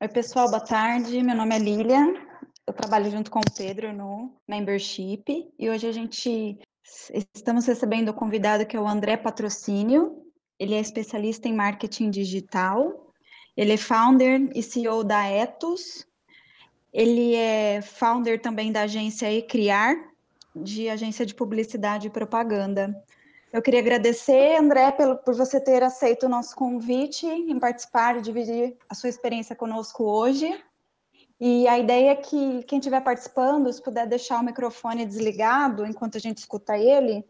Oi, pessoal, boa tarde. Meu nome é Lilia. Eu trabalho junto com o Pedro no Membership e hoje a gente estamos recebendo o convidado que é o André Patrocínio. Ele é especialista em marketing digital. Ele é founder e CEO da Etos. Ele é founder também da agência E Criar, de agência de publicidade e propaganda. Eu queria agradecer, André, pelo, por você ter aceito o nosso convite em participar e dividir a sua experiência conosco hoje. E a ideia é que quem estiver participando, se puder deixar o microfone desligado enquanto a gente escuta ele.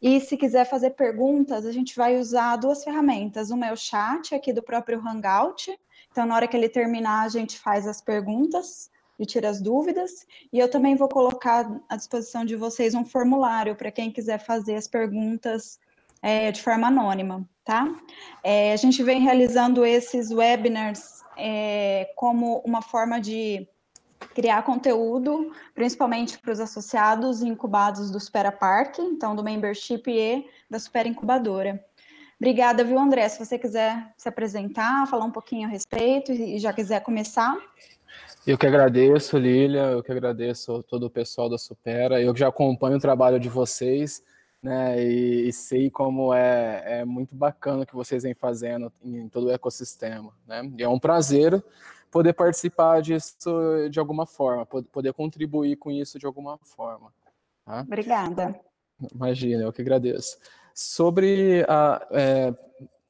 E se quiser fazer perguntas, a gente vai usar duas ferramentas. Uma é o chat aqui do próprio Hangout. Então, na hora que ele terminar, a gente faz as perguntas de as Dúvidas. E eu também vou colocar à disposição de vocês um formulário para quem quiser fazer as perguntas é, de forma anônima, tá? É, a gente vem realizando esses webinars é, como uma forma de criar conteúdo, principalmente para os associados e incubados do Supera Park, então do membership e da Supera Incubadora. Obrigada, viu, André? Se você quiser se apresentar, falar um pouquinho a respeito e já quiser começar. Eu que agradeço, Lilia, eu que agradeço todo o pessoal da Supera, eu que já acompanho o trabalho de vocês, né, e, e sei como é, é muito bacana o que vocês vêm fazendo em todo o ecossistema, né, e é um prazer poder participar disso de alguma forma, poder contribuir com isso de alguma forma. Tá? Obrigada. Imagina, eu que agradeço. Sobre a, é,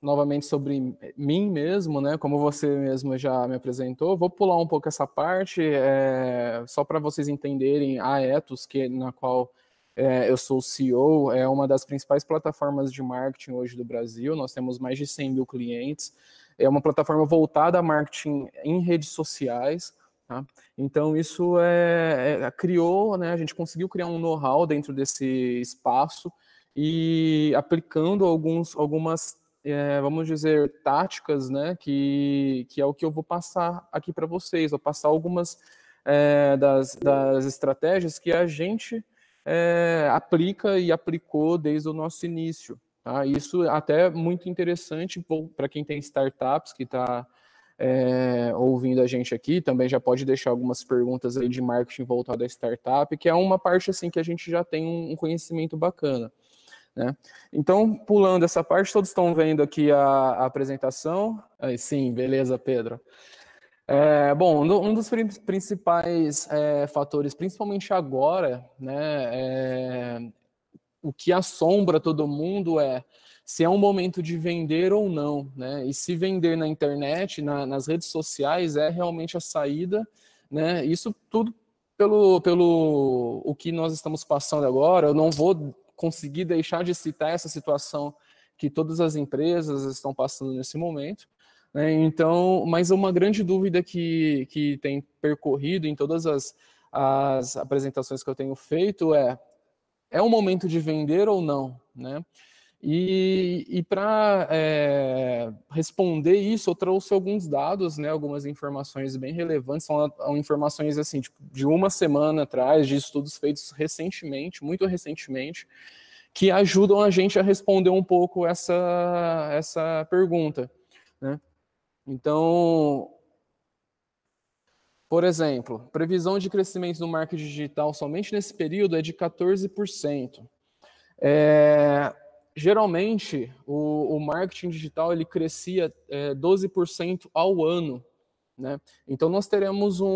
novamente sobre mim mesmo, né? Como você mesmo já me apresentou, vou pular um pouco essa parte é, só para vocês entenderem a Etos, que na qual é, eu sou CEO, é uma das principais plataformas de marketing hoje do Brasil. Nós temos mais de 100 mil clientes. É uma plataforma voltada a marketing em redes sociais. Tá? Então isso é, é, criou, né? A gente conseguiu criar um know-how dentro desse espaço e aplicando alguns, algumas é, vamos dizer, táticas, né? Que, que é o que eu vou passar aqui para vocês. Vou passar algumas é, das, das estratégias que a gente é, aplica e aplicou desde o nosso início. Tá? Isso é até muito interessante para quem tem startups que está é, ouvindo a gente aqui, também já pode deixar algumas perguntas aí de marketing voltado à startup, que é uma parte assim que a gente já tem um conhecimento bacana. Né? Então, pulando essa parte, todos estão vendo aqui a, a apresentação. Aí, sim, beleza, Pedro. É, bom, um dos principais é, fatores, principalmente agora, né, é, o que assombra todo mundo é se é um momento de vender ou não, né? E se vender na internet, na, nas redes sociais, é realmente a saída, né? Isso tudo pelo, pelo o que nós estamos passando agora. Eu não vou conseguir deixar de citar essa situação que todas as empresas estão passando nesse momento. Né? Então, mas uma grande dúvida que, que tem percorrido em todas as, as apresentações que eu tenho feito é: é o momento de vender ou não? Né? E, e para é, responder isso, eu trouxe alguns dados, né, algumas informações bem relevantes, são ah, informações assim tipo, de uma semana atrás, de estudos feitos recentemente, muito recentemente, que ajudam a gente a responder um pouco essa, essa pergunta. Né? Então, por exemplo, previsão de crescimento do marketing digital somente nesse período é de 14%. É, geralmente o, o, marketing digital ele crescia é, 12% ao ano. Né? Então nós teremos um,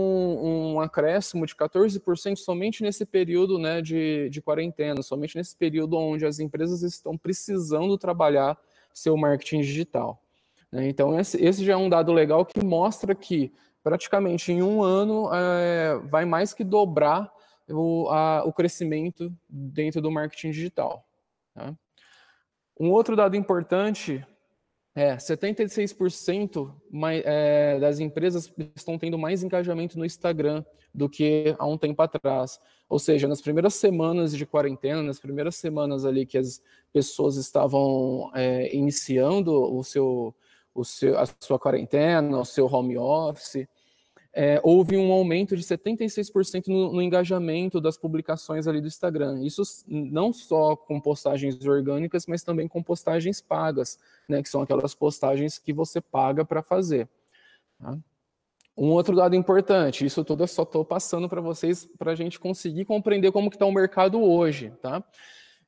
um acréscimo de 14% somente nesse período né, de, de quarentena, somente nesse período onde as empresas estão precisando trabalhar seu marketing digital. Né? Então esse, esse já é um dado legal que mostra que praticamente em um ano é, vai mais que dobrar o, a, o crescimento dentro do marketing digital. Tá? Um outro dado importante é 76% mais, é, das empresas estão tendo mais engajamento no Instagram do que há um tempo atrás. Ou seja, nas primeiras semanas de quarentena, nas primeiras semanas ali que as pessoas estavam é, iniciando o seu, o seu, a sua quarentena, o seu home office, é, houve um aumento de 76% no, no, engajamento das publicações ali do Instagram. Isso não só com postagens orgânicas, mas também com postagens pagas, né, que são aquelas postagens que você paga para fazer. Tá? Um outro dado importante, isso tudo eu só estou passando para vocês para a gente conseguir compreender como que está o mercado hoje, tá?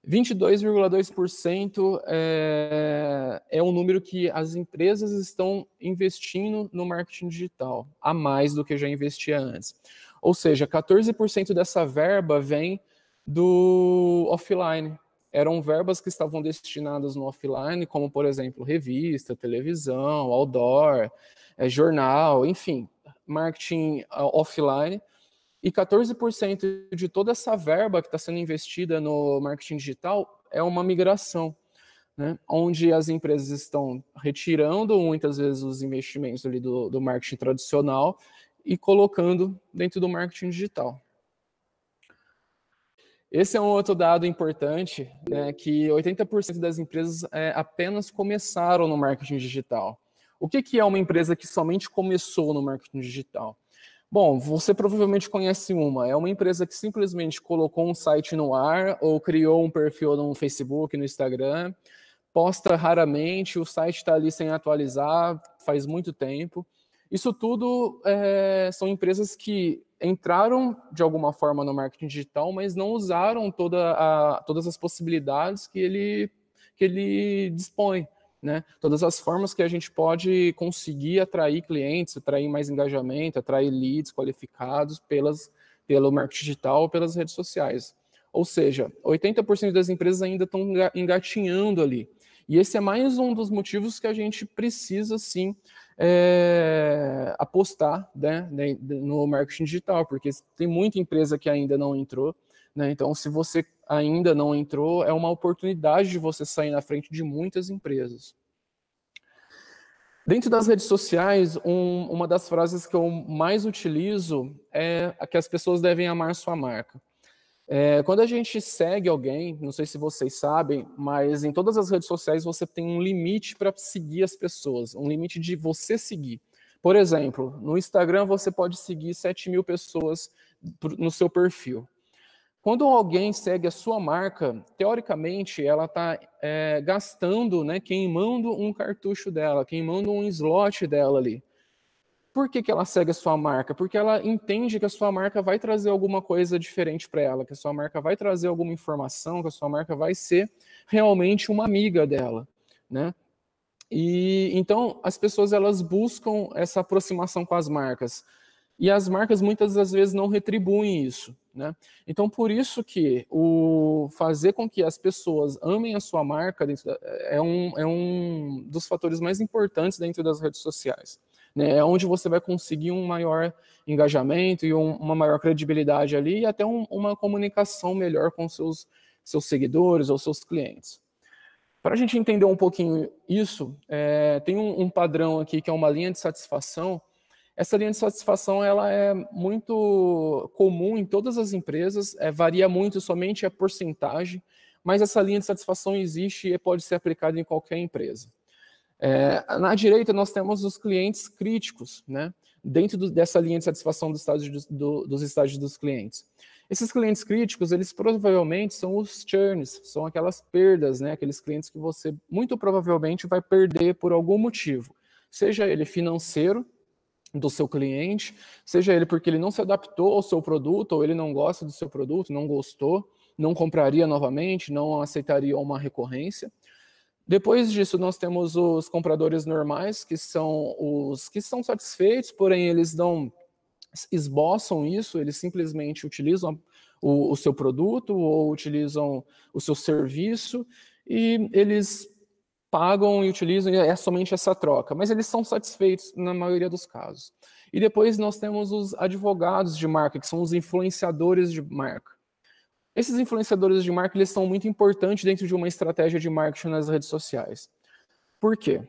22,2% é, eh, é um número que as empresas estão investindo no marketing digital, a mais do que já investia antes. Ou seja, 14% dessa verba vem do offline. Eram verbas que estavam destinadas no offline, como, por exemplo, revista, televisão, outdoor, eh, jornal, enfim, marketing ah, offline e 14% de toda essa verba que está sendo investida no marketing digital é uma migração, né? onde as empresas estão retirando muitas vezes os investimentos ali do, do marketing tradicional e colocando dentro do marketing digital. Esse é um outro dado importante, né, que 80% das empresas é, apenas começaram no marketing digital. O que, que é uma empresa que somente começou no marketing digital? Bom, você provavelmente conhece uma. É uma empresa que simplesmente colocou um site no ar ou criou um perfil no Facebook, no Instagram, posta raramente, o site está ali sem atualizar faz muito tempo. Isso tudo é, são empresas que entraram de alguma forma no marketing digital, mas não usaram toda a, todas as possibilidades que ele, que ele dispõe né? Todas as formas que a gente pode conseguir atrair clientes, atrair mais engajamento, atrair leads qualificados pelas, pelo marketing digital, pelas redes sociais. Ou seja, 80% das empresas ainda estão engatinhando ali. E esse é mais um dos motivos que a gente precisa, sim, é, apostar né, no marketing digital, porque tem muita empresa que ainda não entrou, né? Então, se você ainda não entrou, é uma oportunidade de você sair na frente de muitas empresas. Dentro das redes sociais, um, uma das frases que eu mais utilizo é que as pessoas devem amar sua marca. É, quando a gente segue alguém, não sei se vocês sabem, mas em todas as redes sociais você tem um limite para seguir as pessoas, um limite de você seguir. Por exemplo, no Instagram você pode seguir 7 mil pessoas no seu perfil. Quando alguém segue a sua marca, teoricamente ela está é, gastando, né, queimando um cartucho dela, queimando um slot dela ali. Por que, que ela segue a sua marca? Porque ela entende que a sua marca vai trazer alguma coisa diferente para ela, que a sua marca vai trazer alguma informação, que a sua marca vai ser realmente uma amiga dela, né? E então as pessoas elas buscam essa aproximação com as marcas. E as marcas muitas das vezes não retribuem isso. Né? Então, por isso que o fazer com que as pessoas amem a sua marca da, é, um, é um dos fatores mais importantes dentro das redes sociais. Né? É onde você vai conseguir um maior engajamento e um, uma maior credibilidade ali e até um, uma comunicação melhor com seus, seus seguidores ou seus clientes. Para a gente entender um pouquinho isso, é, tem um, um padrão aqui que é uma linha de satisfação essa linha de satisfação ela é muito comum em todas as empresas, é, varia muito somente a porcentagem, mas essa linha de satisfação existe e pode ser aplicada em qualquer empresa. É, na direita, nós temos os clientes críticos, né? dentro do, dessa linha de satisfação dos estágios do, dos estágios dos clientes. Esses clientes críticos, eles provavelmente são os churns, são aquelas perdas, né? aqueles clientes que você muito provavelmente vai perder por algum motivo, seja ele financeiro, do seu cliente, seja ele porque ele não se adaptou ao seu produto, ou ele não gosta do seu produto, não gostou, não compraria novamente, não aceitaria uma recorrência. Depois disso, nós temos os compradores normais, que são os que são satisfeitos, porém eles não esboçam isso, eles simplesmente utilizam o, o seu produto ou utilizam o seu serviço e eles pagam e utilizam e é somente essa troca, mas eles são satisfeitos na maioria dos casos. E depois nós temos os advogados de marca, que são os influenciadores de marca. Esses influenciadores de marca eles são muito importantes dentro de uma estratégia de marketing nas redes sociais. Por quê?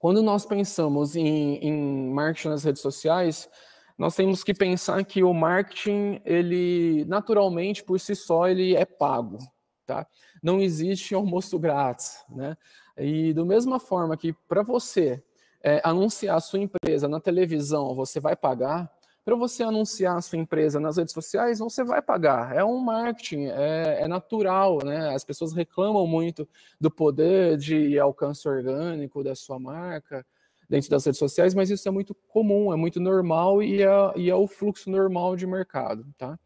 Quando nós pensamos em, em marketing nas redes sociais, nós temos que pensar que o marketing, ele naturalmente por si só ele é pago, tá? Não existe almoço grátis, né? E da mesma forma que para você é, anunciar a sua empresa na televisão, você vai pagar. Para você anunciar a sua empresa nas redes sociais, você vai pagar. É um marketing, é, é natural, né? As pessoas reclamam muito do poder de alcance orgânico da sua marca dentro das redes sociais, mas isso é muito comum, é muito normal e é, e é o fluxo normal de mercado, tá?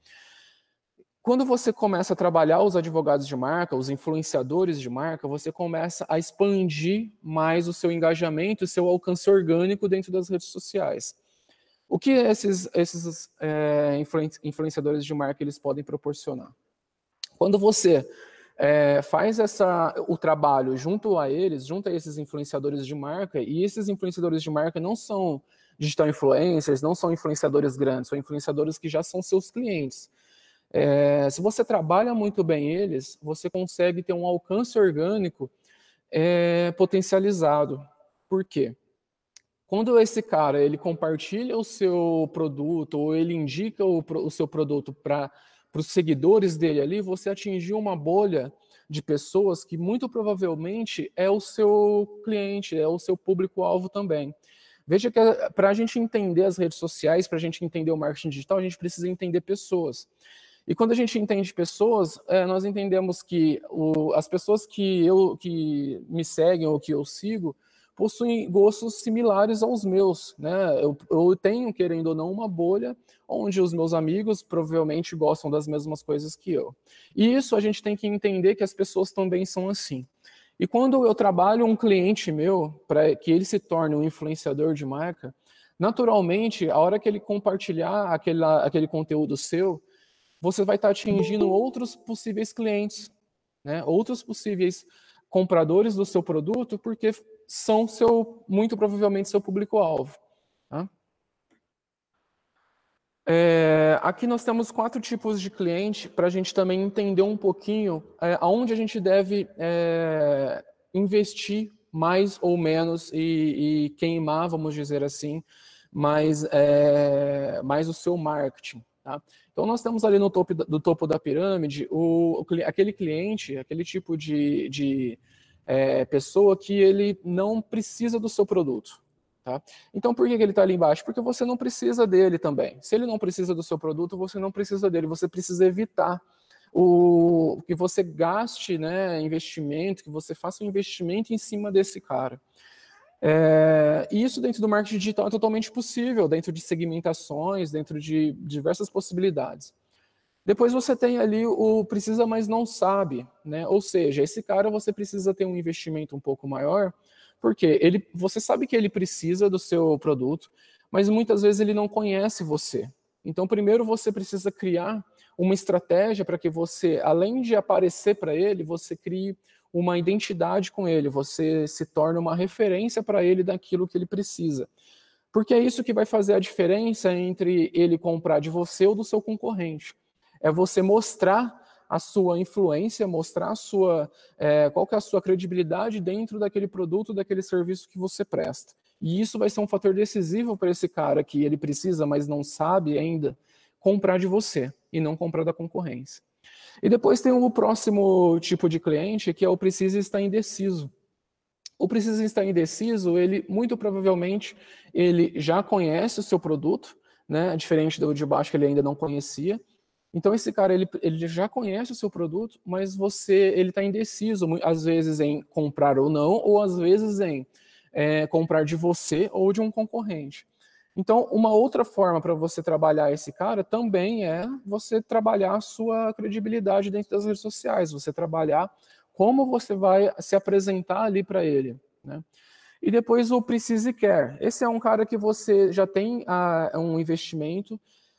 Quando você começa a trabalhar os advogados de marca, os influenciadores de marca, você começa a expandir mais o seu engajamento, o seu alcance orgânico dentro das redes sociais. O que esses, esses é, influenciadores de marca eles podem proporcionar? Quando você é, faz essa, o trabalho junto a eles, junto a esses influenciadores de marca, e esses influenciadores de marca não são digital influencers, não são influenciadores grandes, são influenciadores que já são seus clientes. É, se você trabalha muito bem eles, você consegue ter um alcance orgânico é, potencializado. Por quê? Quando esse cara ele compartilha o seu produto ou ele indica o, o seu produto para os seguidores dele ali, você atingiu uma bolha de pessoas que muito provavelmente é o seu cliente, é o seu público-alvo também. Veja que eh, para a gente entender as redes sociais, para a gente entender o marketing digital, a gente precisa entender pessoas. E quando a gente entende pessoas, é, nós entendemos que o, as pessoas que, eu, que me seguem ou que eu sigo possuem gostos similares aos meus. Né? Eu, eu tenho, querendo ou não, uma bolha onde os meus amigos provavelmente gostam das mesmas coisas que eu. E isso a gente tem que entender que as pessoas também são assim. E quando eu trabalho um cliente meu para que ele se torne um influenciador de marca, naturalmente, a hora que ele compartilhar aquele aquele conteúdo seu, você vai estar atingindo outros possíveis clientes, né? outros possíveis compradores do seu produto, porque são seu, muito provavelmente seu público-alvo. Tá? É, aqui nós temos quatro tipos de cliente para a gente também entender um pouquinho é, aonde a gente deve é, investir mais ou menos e, e, queimar, vamos dizer assim, mais, é, mais o seu marketing. Tá? Então, nós temos ali no topo, do topo da pirâmide o, aquele cliente, aquele tipo de, de é, pessoa que ele não precisa do seu produto. Tá? Então, por que, que ele está ali embaixo? Porque você não precisa dele também. Se ele não precisa do seu produto, você não precisa dele. Você precisa evitar o que você gaste né, investimento, que você faça um investimento em cima desse cara. É, e isso dentro do marketing digital é totalmente possível, dentro de segmentações, dentro de diversas possibilidades. Depois você tem ali o precisa, mas não sabe, né? Ou seja, esse cara você precisa ter um investimento um pouco maior, porque ele, você sabe que ele precisa do seu produto, mas muitas vezes ele não conhece você. Então, primeiro você precisa criar uma estratégia para que você, além de aparecer para ele, você crie uma identidade com ele, você se torna uma referência para ele daquilo que ele precisa. Porque é isso que vai fazer a diferença entre ele comprar de você ou do seu concorrente. É você mostrar a sua influência, mostrar a sua, é, qual que é a sua credibilidade dentro daquele produto, daquele serviço que você presta. E isso vai ser um fator decisivo para esse cara que ele precisa, mas não sabe ainda, comprar de você e não comprar da concorrência. E depois tem o próximo tipo de cliente, que é o precisa estar indeciso. O precisa estar indeciso, ele muito provavelmente ele já conhece o seu produto, né? Diferente do de baixo que ele ainda não conhecia. Então esse cara ele, ele já conhece o seu produto, mas você ele está indeciso às vezes em comprar ou não, ou às vezes em é, comprar de você ou de um concorrente. Então, uma outra forma para você trabalhar esse cara também é você trabalhar a sua credibilidade dentro das redes sociais, você trabalhar como você vai se apresentar ali para ele. Né? E depois o Precise quer. Esse é um cara que você já tem a, ah, um investimento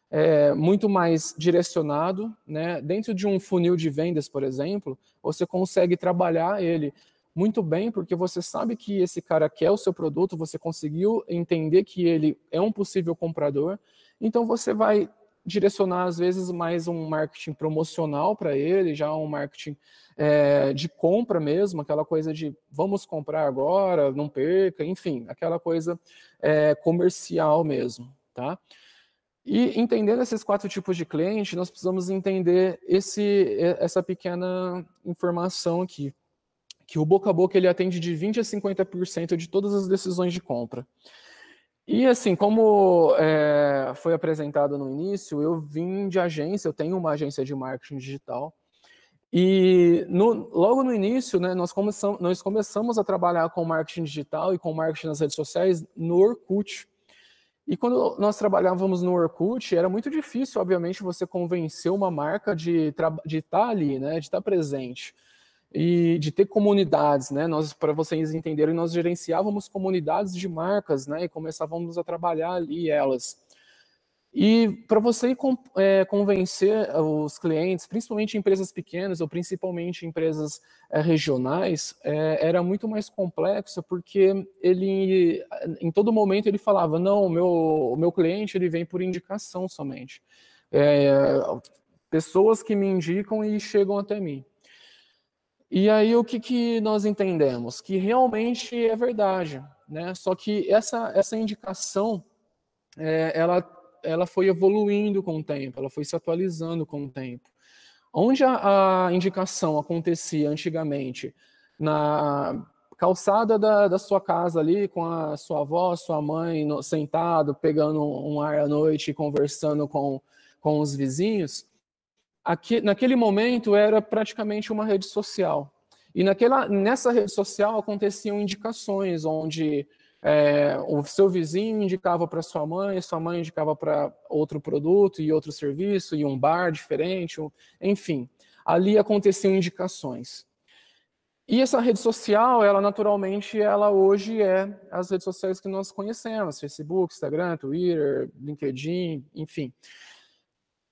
é, muito mais direcionado. Né? Dentro de um funil de vendas, por exemplo, você consegue trabalhar ele muito bem, porque você sabe que esse cara quer o seu produto, você conseguiu entender que ele é um possível comprador, então você vai direcionar às vezes mais um marketing promocional para ele, já um marketing é, de compra mesmo, aquela coisa de vamos comprar agora, não perca, enfim, aquela coisa é, comercial mesmo, tá? E entendendo esses quatro tipos de cliente, nós precisamos entender esse, eh, essa pequena informação aqui que o boca a boca ele atende de 20 a 50% de todas as decisões de compra. E assim, como é, foi apresentado no início, eu vim de agência, eu tenho uma agência de marketing digital. E no, logo no início, né, nós, começam, nós começamos a trabalhar com marketing digital e com marketing nas redes sociais no Orkut. E quando nós trabalhávamos no Orkut, era muito difícil, obviamente, você convencer uma marca de estar tá ali, né, de estar tá presente e de ter comunidades, né? Nós, para vocês entenderem, nós gerenciávamos comunidades de marcas, né? E começávamos a trabalhar ali elas. E para você é, convencer os clientes, principalmente empresas pequenas ou principalmente empresas é, regionais, é, era muito mais complexo porque ele, em todo momento, ele falava: não, o meu, meu cliente ele vem por indicação somente. É, pessoas que me indicam e chegam até mim. E aí o que, que nós entendemos? Que realmente é verdade, né? Só que essa, essa indicação, é, ela, ela foi evoluindo com o tempo, ela foi se atualizando com o tempo. Onde a, a indicação acontecia antigamente, na calçada da, da sua casa ali, com a sua avó, sua mãe no, sentado, pegando um ar à noite, conversando com, com os vizinhos, Aqui, naquele momento era praticamente uma rede social. E naquela, nessa rede social aconteciam indicações, onde é, o seu vizinho indicava para sua mãe, sua mãe indicava para outro produto e outro serviço, e um bar diferente, enfim. Ali aconteciam indicações. E essa rede social, ela naturalmente, ela hoje é as redes sociais que nós conhecemos, Facebook, Instagram, Twitter, LinkedIn, enfim.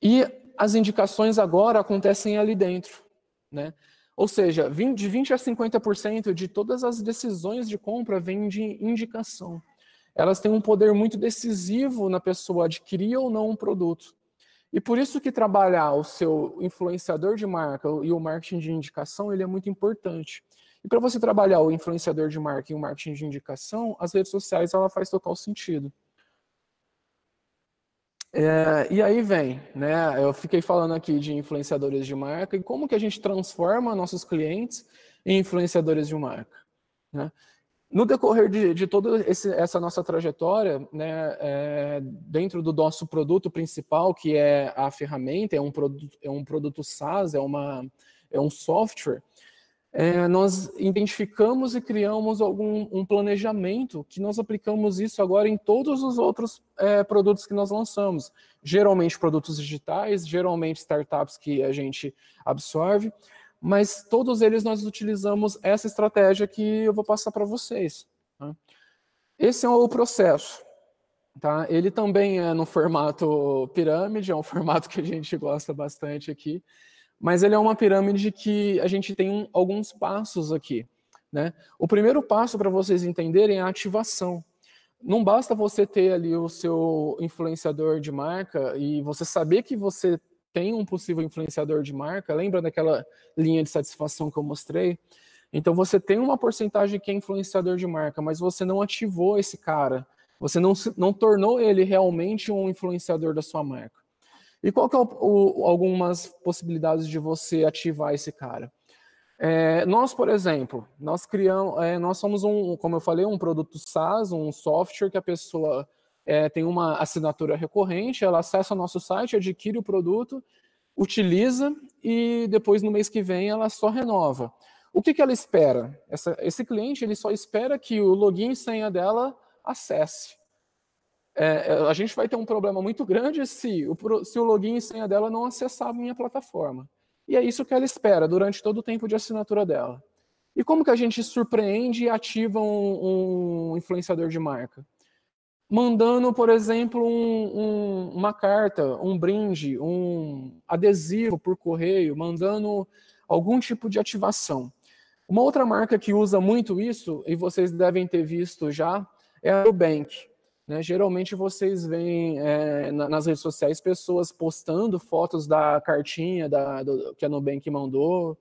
E as indicações agora acontecem ali dentro. Né? Ou seja, de 20 a 50% de todas as decisões de compra vêm de indicação. Elas têm um poder muito decisivo na pessoa adquirir ou não um produto. E por isso que trabalhar o seu influenciador de marca e o marketing de indicação, ele é muito importante. E para você trabalhar o influenciador de marca e o marketing de indicação, as redes sociais ela faz total sentido. É, e aí vem, né? Eu fiquei falando aqui de influenciadores de marca e como que a gente transforma nossos clientes em influenciadores de marca. Né? No decorrer de, de toda essa nossa trajetória, né, é, dentro do nosso produto principal, que é a ferramenta, é um produto, é um produto SaaS, é, uma, é um software, é, nós identificamos e criamos algum um planejamento que nós aplicamos isso agora em todos os outros é, produtos que nós lançamos. Geralmente produtos digitais, geralmente startups que a gente absorve, mas todos eles nós utilizamos essa estratégia que eu vou passar para vocês. Tá? Esse é o processo. Tá? Ele também é no formato pirâmide, é um formato que a gente gosta bastante aqui. Mas ele é uma pirâmide que a gente tem alguns passos aqui. Né? O primeiro passo para vocês entenderem é a ativação. Não basta você ter ali o seu influenciador de marca e você saber que você tem um possível influenciador de marca. Lembra daquela linha de satisfação que eu mostrei? Então você tem uma porcentagem que é influenciador de marca, mas você não ativou esse cara. Você não, não tornou ele realmente um influenciador da sua marca. E qual que é o, o, algumas possibilidades de você ativar esse cara? É, nós, por exemplo, nós criamos, é, nós somos um, como eu falei, um produto SaaS, um software que a pessoa é, tem uma assinatura recorrente, ela acessa o nosso site, adquire o produto, utiliza e depois no mês que vem ela só renova. O que, que ela espera? Essa, esse cliente ele só espera que o login e senha dela acesse. É, é, a gente vai ter um problema muito grande se o, se o login e senha dela não acessar a minha plataforma. E é isso que ela espera durante todo o tempo de assinatura dela. E como que a gente surpreende e ativa um, um influenciador de marca? Mandando, por exemplo, um, um, uma carta, um brinde, um adesivo por correio, mandando algum tipo de ativação. Uma outra marca que usa muito isso, e vocês devem ter visto já, é a Nubank. Né? Geralmente vocês veem é, na, nas redes sociais pessoas postando fotos da cartinha da, do, que a Nubank mandou.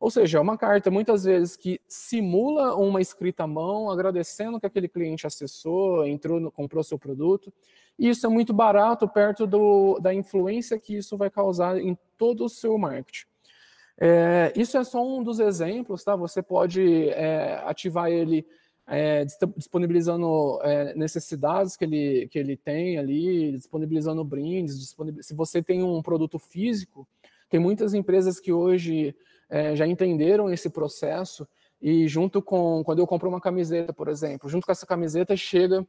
Ou seja, é uma carta muitas vezes que simula uma escrita à mão, agradecendo que aquele cliente acessou, entrou, no, comprou seu produto. E isso é muito barato perto do, da influência que isso vai causar em todo o seu marketing. É, isso é só um dos exemplos, tá? Você pode é, ativar ele é, disponibilizando é, necessidades que ele, que ele tem ali, disponibilizando brindes. Disponibil... Se você tem um produto físico, tem muitas empresas que hoje é, já entenderam esse processo e junto com quando eu compro uma camiseta, por exemplo, junto com essa camiseta chega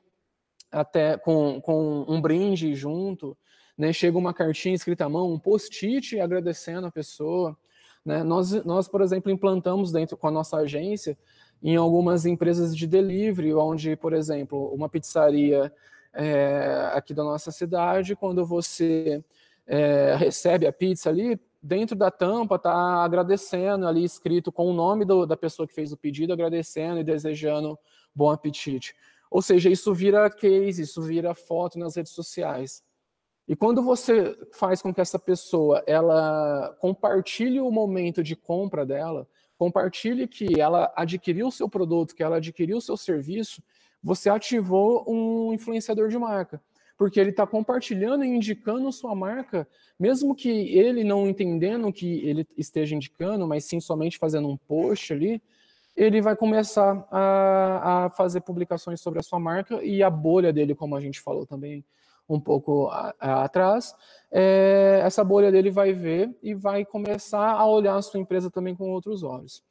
até com, com um brinde junto, né? Chega uma cartinha escrita à mão, um post-it agradecendo a pessoa. Né? Nós, nós, por exemplo, implantamos dentro com a nossa agência em algumas empresas de delivery, onde, por exemplo, uma pizzaria é, aqui da nossa cidade, quando você é, recebe a pizza ali, dentro da tampa está agradecendo ali escrito com o nome do, da pessoa que fez o pedido, agradecendo e desejando bom apetite. Ou seja, isso vira case, isso vira foto nas redes sociais. E quando você faz com que essa pessoa ela compartilhe o momento de compra dela, compartilhe que ela adquiriu o seu produto, que ela adquiriu o seu serviço, você ativou um influenciador de marca. Porque ele está compartilhando e indicando sua marca, mesmo que ele não entendendo o que ele esteja indicando, mas sim somente fazendo um post ali, ele vai começar a, a fazer publicações sobre a sua marca e a bolha dele, como a gente falou também, um pouco a, a, atrás, é, essa bolha dele vai ver e vai começar a olhar a sua empresa também com outros olhos.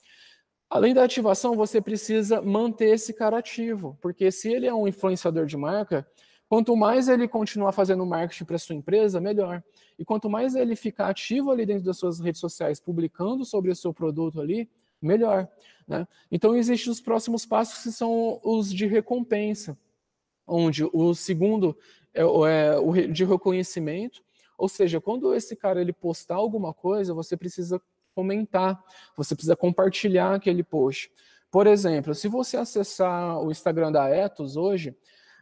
Além da ativação, você precisa manter esse cara ativo, porque se ele é um influenciador de marca, quanto mais ele continuar fazendo marketing para sua empresa, melhor. E quanto mais ele ficar ativo ali dentro das suas redes sociais, publicando sobre o seu produto ali, melhor. Né? Então, existem os próximos passos que são os de recompensa, onde o segundo é, é, de reconhecimento. Ou seja, quando esse cara ele postar alguma coisa, você precisa comentar, você precisa compartilhar aquele post. Por exemplo, se você acessar o Instagram da Etos hoje,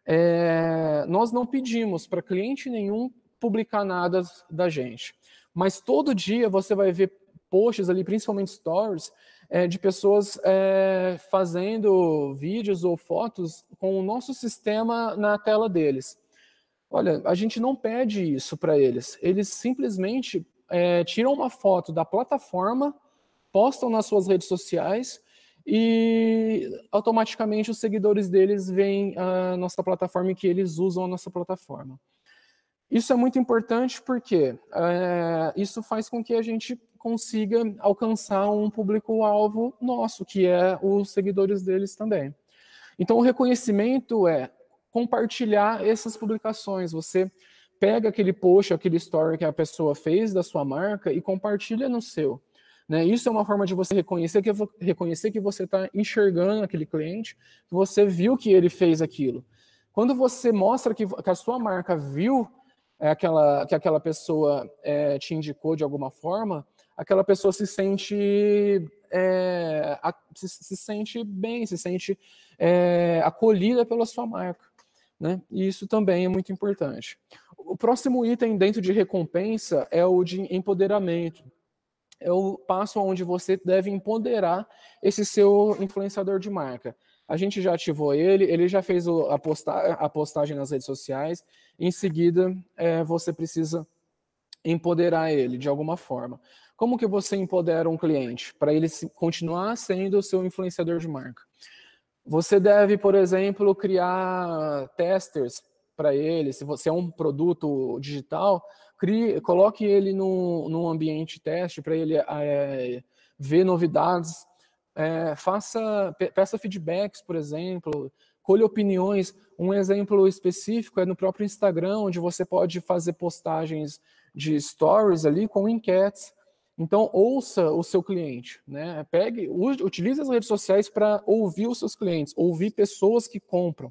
é, nós não pedimos para cliente nenhum publicar nada da gente. Mas todo dia você vai ver posts ali, principalmente stories, é, de pessoas é, fazendo vídeos ou fotos com o nosso sistema na tela deles. Olha, a gente não pede isso para eles. Eles simplesmente é, tiram uma foto da plataforma, postam nas suas redes sociais e automaticamente os seguidores deles veem a nossa plataforma e que eles usam a nossa plataforma. Isso é muito importante porque é, isso faz com que a gente consiga alcançar um público-alvo nosso, que é os seguidores deles também. Então, o reconhecimento é compartilhar essas publicações. Você pega aquele post, aquele story que a pessoa fez da sua marca e compartilha no seu. Né? Isso é uma forma de você reconhecer que, reconhecer que você está enxergando aquele cliente, que você viu que ele fez aquilo. Quando você mostra que, que a sua marca viu é, aquela, que aquela pessoa é, te indicou de alguma forma, aquela pessoa se sente, é, a, se, se, sente bem, se sente é, acolhida pela sua marca. Né? E isso também é muito importante. O próximo item dentro de recompensa é o de empoderamento. É o passo onde você deve empoderar esse seu influenciador de marca. A gente já ativou ele, ele já fez a, posta a postagem nas redes sociais. Em seguida, é, você precisa empoderar ele de alguma forma. Como que você empodera um cliente para ele continuar sendo o seu influenciador de marca? Você deve, por exemplo, criar testers para ele. Se você é um produto digital, crie, coloque ele num, num ambiente teste para ele é, ver novidades. É, faça, peça feedbacks, por exemplo, colhe opiniões. Um exemplo específico é no próprio Instagram, onde você pode fazer postagens de stories ali com enquetes então, ouça o seu cliente, né? Pegue, utilize as redes sociais para ouvir os seus clientes, ouvir pessoas que compram.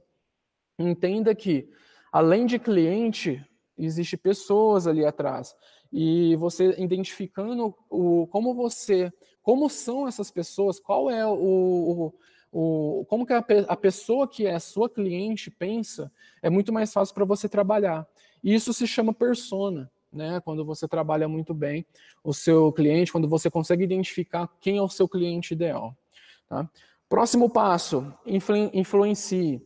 Entenda que, além de cliente, existe pessoas ali atrás. E você identificando o, como você, como são essas pessoas, qual é o, o, o como que a, a pessoa que é a sua cliente pensa, é muito mais fácil para você trabalhar. E isso se chama persona né? Quando você trabalha muito bem o seu cliente, quando você consegue identificar quem é o seu cliente ideal. Tá? Próximo passo: influ influencie.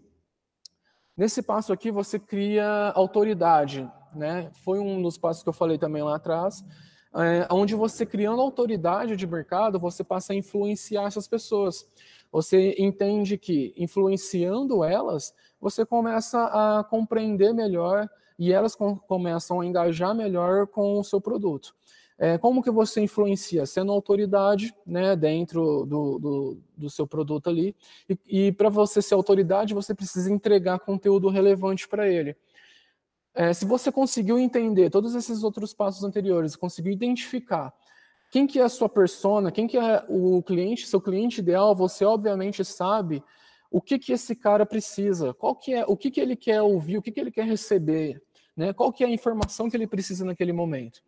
Nesse passo aqui você cria autoridade, né? Foi um dos passos que eu falei também lá atrás, é, onde você criando autoridade de mercado você passa a influenciar essas pessoas. Você entende que influenciando elas você começa a compreender melhor e elas com, começam a engajar melhor com o seu produto. É, como que você influencia? Sendo autoridade né, dentro do, do, do seu produto ali. E, e para você ser autoridade, você precisa entregar conteúdo relevante para ele. É, se você conseguiu entender todos esses outros passos anteriores, conseguiu identificar quem que é a sua persona, quem que é o cliente, seu cliente ideal, você obviamente sabe o que que esse cara precisa, qual que é, o que que ele quer ouvir, o que que ele quer receber, né? Qual que é a informação que ele precisa naquele momento?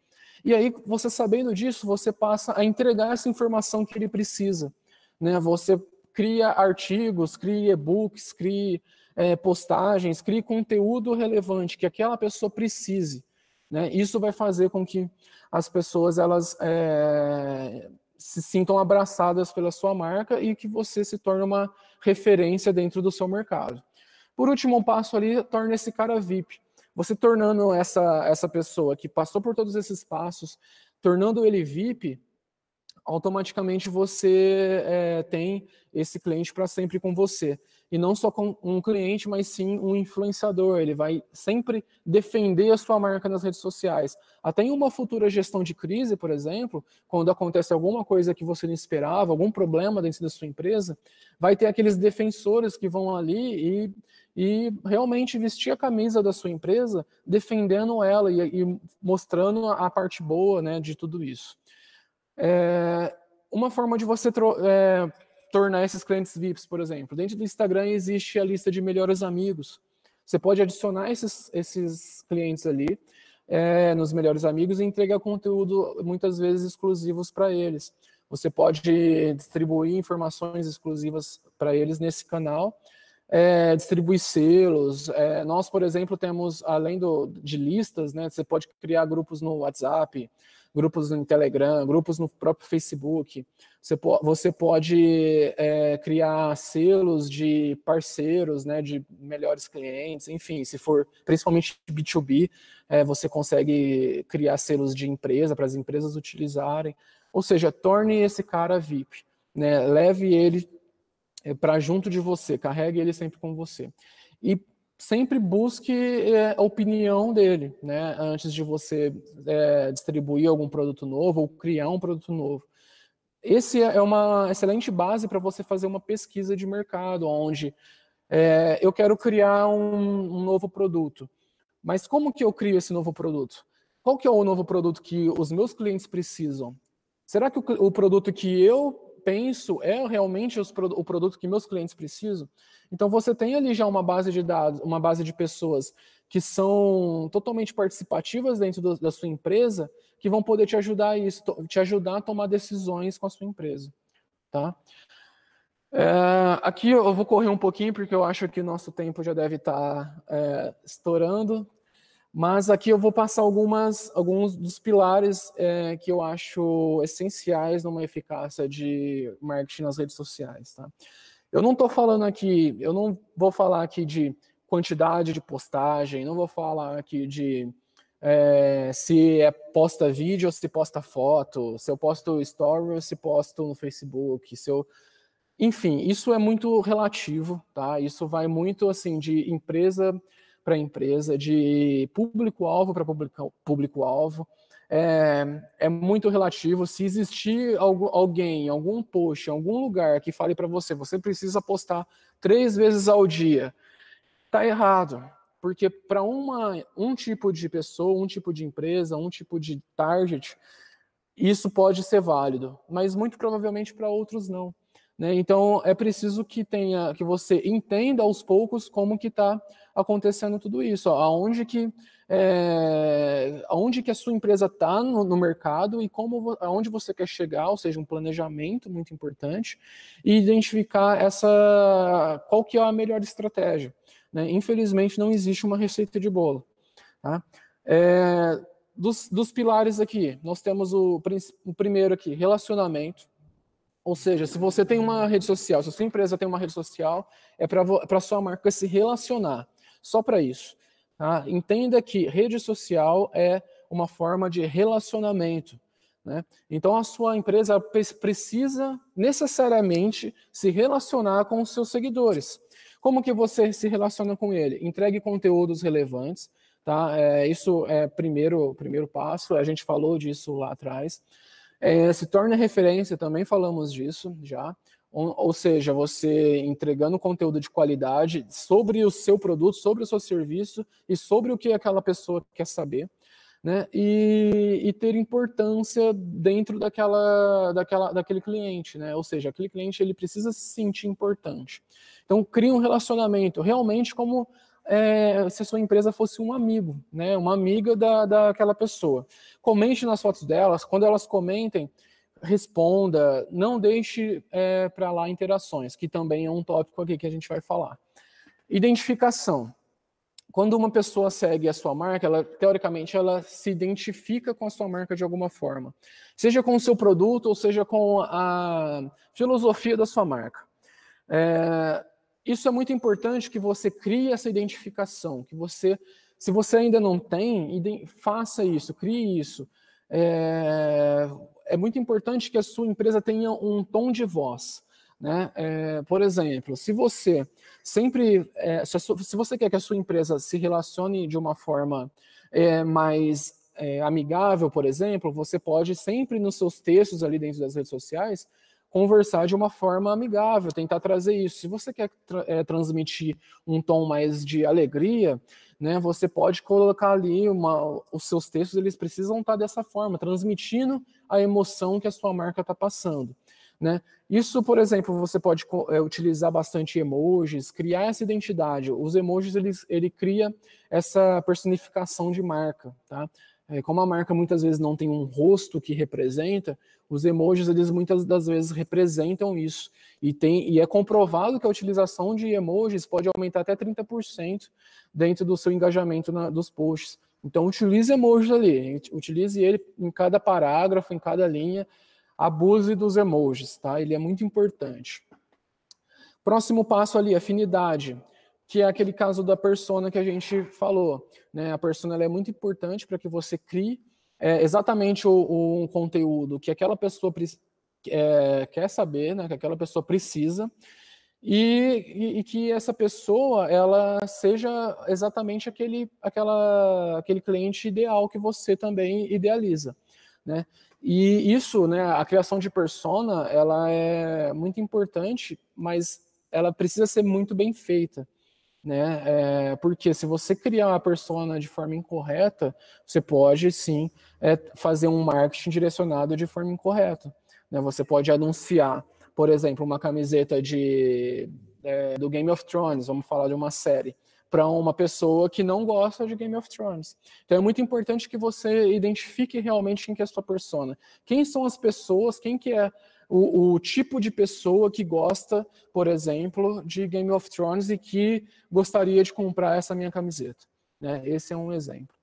E aí, você sabendo disso, você passa a entregar essa informação que ele precisa. Né? Você cria artigos, cria e-books, cria é, postagens, cria conteúdo relevante que aquela pessoa precise. Né? Isso vai fazer com que as pessoas elas é, se sintam abraçadas pela sua marca e que você se torne uma referência dentro do seu mercado. Por último um passo ali, torna esse cara VIP. Você tornando essa, essa pessoa que passou por todos esses passos, tornando ele VIP, automaticamente você é, tem esse cliente para sempre com você. E não só com um cliente, mas sim um influenciador. Ele vai sempre defender a sua marca nas redes sociais. Até em uma futura gestão de crise, por exemplo, quando acontece alguma coisa que você não esperava, algum problema dentro da sua empresa, vai ter aqueles defensores que vão ali e, e realmente vestir a camisa da sua empresa, defendendo ela e, e mostrando a parte boa né, de tudo isso. É, uma forma de você é, tornar esses clientes VIPs, por exemplo. Dentro do Instagram existe a lista de melhores amigos. Você pode adicionar esses, esses clientes ali é, nos melhores amigos e entregar conteúdo muitas vezes exclusivos para eles. Você pode distribuir informações exclusivas para eles nesse canal, é, distribuir selos. É, nós, por exemplo, temos, além do, de listas, né, você pode criar grupos no WhatsApp, grupos no Telegram, grupos no próprio Facebook. Você, po você pode é, criar selos de parceiros, né, de melhores clientes, enfim, se for principalmente B2B, é, você consegue criar selos de empresa para as empresas utilizarem. Ou seja, torne esse cara VIP, né, leve ele é, para junto de você, carregue ele sempre com você. E sempre busque é, a opinião dele, né? Antes de você é, distribuir algum produto novo ou criar um produto novo. Esse é, é uma excelente base para você fazer uma pesquisa de mercado, onde é, eu quero criar um, um, novo produto. Mas como que eu crio esse novo produto? Qual que é o novo produto que os meus clientes precisam? Será que o, o produto que eu penso é realmente os, o produto que meus clientes precisam. Então você tem ali já uma base de dados, uma base de pessoas que são totalmente participativas dentro do, da sua empresa, que vão poder te ajudar isso, te ajudar a tomar decisões com a sua empresa, tá? É, aqui eu vou correr um pouquinho porque eu acho que o nosso tempo já deve estar tá, é, estourando. Mas aqui eu vou passar algumas, alguns dos pilares é, que eu acho essenciais numa eficácia de marketing nas redes sociais. Tá? Eu não estou falando aqui, eu não vou falar aqui de quantidade de postagem, não vou falar aqui de é, se é posta vídeo ou se posta foto, se eu posto story ou se posto no Facebook, se eu enfim, isso é muito relativo, tá? Isso vai muito assim de empresa para a empresa, de público-alvo para público-alvo. É, é, muito relativo. Se existir alguém, algum post, algum lugar que fale para você, você precisa postar três vezes ao dia, tá errado. Porque para um tipo de pessoa, um tipo de empresa, um tipo de target, isso pode ser válido, mas muito provavelmente para outros não. Né? Então é preciso que tenha, que você entenda aos poucos como que está acontecendo tudo isso, ó, aonde que é, aonde que a sua empresa está no, no, mercado e como aonde você quer chegar, ou seja, um planejamento muito importante e identificar essa qual que é a melhor estratégia. Né? Infelizmente não existe uma receita de bolo. Tá? É, dos, dos pilares aqui, nós temos o, o primeiro aqui, relacionamento. Ou seja, se você tem uma rede social, se a sua empresa tem uma rede social, é para é a sua marca se relacionar. Só para isso. Tá? Entenda que rede social é uma forma de relacionamento. Né? Então a sua empresa precisa necessariamente se relacionar com os seus seguidores. Como que você se relaciona com ele? Entregue conteúdos relevantes, tá? É, isso é primeiro primeiro passo. A gente falou disso lá atrás. É, se torna referência, também falamos disso já. Ou, ou seja, você entregando conteúdo de qualidade sobre o seu produto, sobre o seu serviço e sobre o que aquela pessoa quer saber. Né? E, e, ter importância dentro daquela, daquela, daquele cliente, né? Ou seja, aquele cliente ele precisa se sentir importante. Então cria um relacionamento realmente como é, se a sua empresa fosse um amigo, né, uma amiga da, daquela pessoa. Comente nas fotos delas, quando elas comentem, responda, não deixe é, para lá interações, que também é um tópico aqui que a gente vai falar. Identificação. Quando uma pessoa segue a sua marca, ela teoricamente ela se identifica com a sua marca de alguma forma, seja com o seu produto ou seja com a filosofia da sua marca. É, isso é muito importante que você crie essa identificação, que você, se você ainda não tem, faça isso, crie isso. É, é muito importante que a sua empresa tenha um tom de voz. Né? É, por exemplo, se você sempre, é, se, sua, se, você quer que a sua empresa se relacione de uma forma é, mais é, amigável, por exemplo, você pode sempre nos seus textos ali dentro das redes sociais conversar de uma forma amigável, tentar trazer isso. Se você quer tra é, transmitir um tom mais de alegria, né, você pode colocar ali uma, os seus textos, eles precisam estar tá dessa forma, transmitindo a emoção que a sua marca está passando. Né? Isso, por exemplo, você pode é, utilizar bastante emojis, criar essa identidade. Os emojis, eles, ele cria essa personificação de marca, tá? É, como a marca muitas vezes não tem um rosto que representa, os emojis eles muitas das vezes representam isso. E, tem, e é comprovado que a utilização de emojis pode aumentar até 30% dentro do seu engajamento na, dos posts. Então utilize emojis ali, utilize ele em cada parágrafo, em cada linha, abuse dos emojis, tá? Ele é muito importante. Próximo passo ali, afinidade que é aquele caso da persona que a gente falou. Né? A persona é muito importante para que você crie é, exatamente o, o, um conteúdo que aquela pessoa é, quer saber, né? que aquela pessoa precisa, e, e, e, que essa pessoa ela seja exatamente aquele, aquela, aquele cliente ideal que você também idealiza. Né? E isso, né, a criação de persona, ela é muito importante, mas ela precisa ser muito bem feita né? É, porque se você criar uma persona de forma incorreta, você pode sim é, fazer um marketing direcionado de forma incorreta. Né? Você pode anunciar, por exemplo, uma camiseta de é, do Game of Thrones, vamos falar de uma série, para uma pessoa que não gosta de Game of Thrones. Então é muito importante que você identifique realmente quem que é a sua persona, quem são as pessoas, quem que é o, o, tipo de pessoa que gosta, por exemplo, de Game of Thrones e que gostaria de comprar essa minha camiseta. Né? Esse é um exemplo.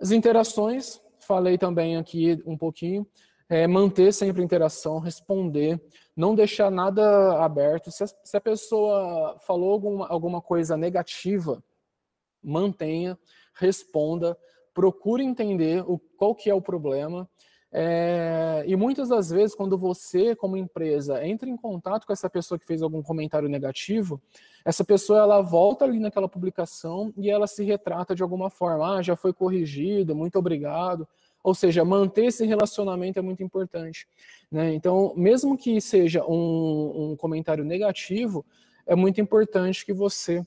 As interações, falei também aqui um pouquinho. É manter sempre interação, responder, não deixar nada aberto. Se a, se a pessoa falou alguma, alguma coisa negativa, mantenha, responda, procure entender o, qual que é o problema é, e muitas das vezes, quando você, como empresa, entra em contato com essa pessoa que fez algum comentário negativo, essa pessoa ela volta ali naquela publicação e ela se retrata de alguma forma. Ah, já foi corrigido, muito obrigado. Ou seja, manter esse relacionamento é muito importante. Né? Então, mesmo que seja um, um comentário negativo, é muito importante que você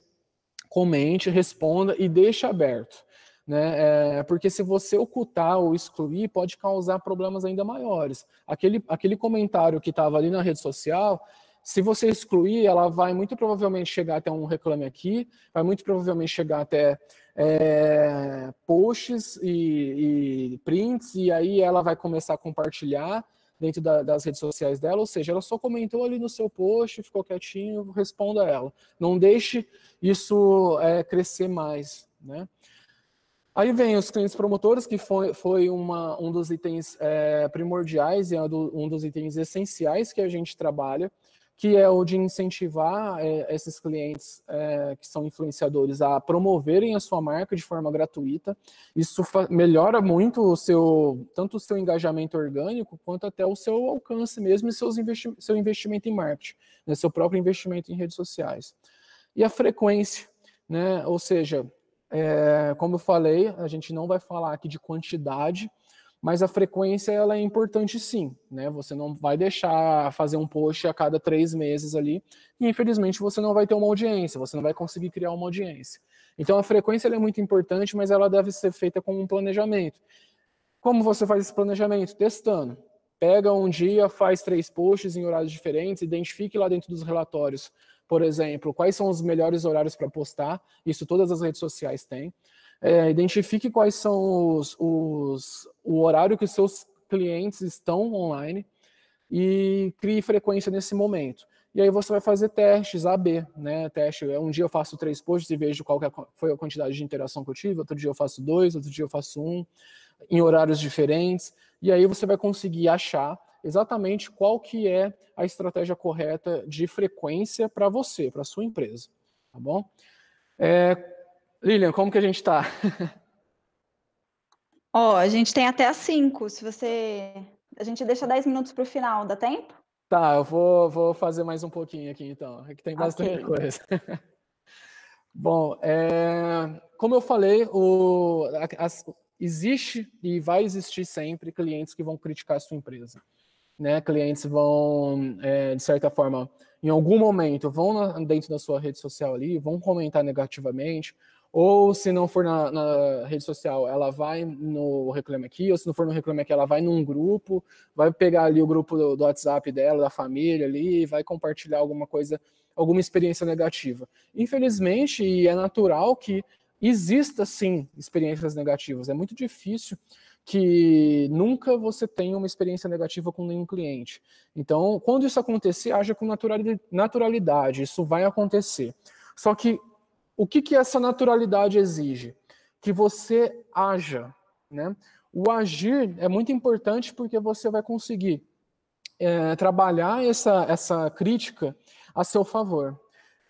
comente, responda e deixe aberto né? É, é, porque se você ocultar ou excluir, pode causar problemas ainda maiores. Aquele, aquele comentário que estava ali na rede social, se você excluir, ela vai muito provavelmente chegar até um reclame aqui, vai muito provavelmente chegar até é, posts e, e, prints, e aí ela vai começar a compartilhar dentro da, das redes sociais dela, ou seja, ela só comentou ali no seu post, ficou quietinho, responda ela. Não deixe isso é, crescer mais, né? Aí vem os clientes promotores, que foi, foi uma, um dos itens é, primordiais e é um dos itens essenciais que a gente trabalha, que é o de incentivar é, esses clientes é, que são influenciadores a promoverem a sua marca de forma gratuita. Isso melhora muito o seu tanto o seu engajamento orgânico quanto até o seu alcance mesmo e seus investi seu investimento em marketing, né, seu próprio investimento em redes sociais. E a frequência, né? Ou seja, é, como eu falei, a gente não vai falar aqui de quantidade, mas a frequência ela é importante sim, né? Você não vai deixar fazer um post a cada três meses ali, e infelizmente você não vai ter uma audiência, você não vai conseguir criar uma audiência. Então a frequência é muito importante, mas ela deve ser feita com um planejamento. Como você faz esse planejamento? Testando. Pega um dia, faz três posts em horários diferentes, identifique lá dentro dos relatórios por exemplo, quais são os melhores horários para postar, isso todas as redes sociais têm. É, identifique quais são os, os, o horário que os seus clientes estão online e crie frequência nesse momento. E aí você vai fazer testes AB, né? Teste, é, um dia eu faço três posts e vejo qual é foi a quantidade de interação que eu tive, outro dia eu faço dois, outro dia eu faço um, em horários diferentes. E aí você vai conseguir achar exatamente qual que é a estratégia correta de frequência para você, para sua empresa, tá bom? É, Lilian, como que a gente está? Ó, oh, a gente tem até as 5, se você... A gente deixa 10 minutos para o final, dá tempo? Tá, eu vou, vou fazer mais um pouquinho aqui então, é que tem bastante okay. coisa. Bom, é, como eu falei, o, as, existe e vai existir sempre clientes que vão criticar a sua empresa né, clientes vão, é, de certa forma, em algum momento, vão na, dentro da sua rede social ali, vão comentar negativamente, ou se não for na, na, rede social, ela vai no Reclame Aqui, ou se não for no Reclame Aqui, ela vai num grupo, vai pegar ali o grupo do, do WhatsApp dela, da família ali, e vai compartilhar alguma coisa, alguma experiência negativa. Infelizmente, e é natural que exista sim experiências negativas. É muito difícil que nunca você tenha uma experiência negativa com nenhum cliente. Então, quando isso acontecer, haja com naturalidade, isso vai acontecer. Só que o que, que essa naturalidade exige? Que você haja, né? O agir é muito importante porque você vai conseguir é, trabalhar essa, essa crítica a seu favor.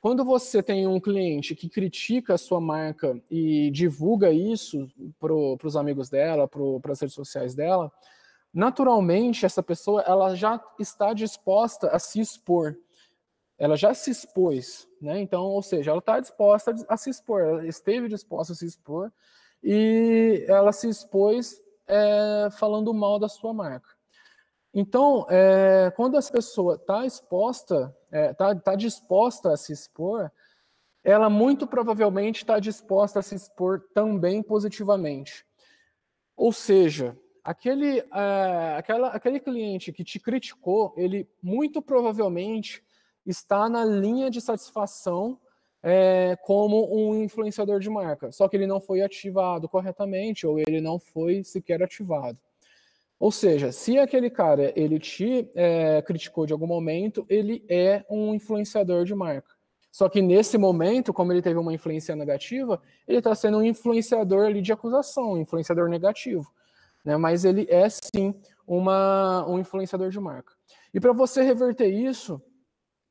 Quando você tem um cliente que critica a sua marca e divulga isso para os amigos dela, para as redes sociais dela, naturalmente essa pessoa ela já está disposta a se expor. Ela já se expôs, né? Então, ou seja, ela está disposta a se expor, ela esteve disposta a se expor e ela se expôs é, falando mal da sua marca. Então, é, quando essa pessoa está exposta, está é, tá, tá disposta a se expor, ela muito provavelmente está disposta a se expor também positivamente. Ou seja, aquele, é, aquela, aquele cliente que te criticou, ele muito provavelmente está na linha de satisfação é, como um influenciador de marca, só que ele não foi ativado corretamente ou ele não foi sequer ativado. Ou seja, se aquele cara ele te é, criticou de algum momento, ele é um influenciador de marca. Só que nesse momento, como ele teve uma influência negativa, ele está sendo um influenciador ali de acusação, um influenciador negativo. Né? Mas ele é sim uma, um influenciador de marca. E para você reverter isso,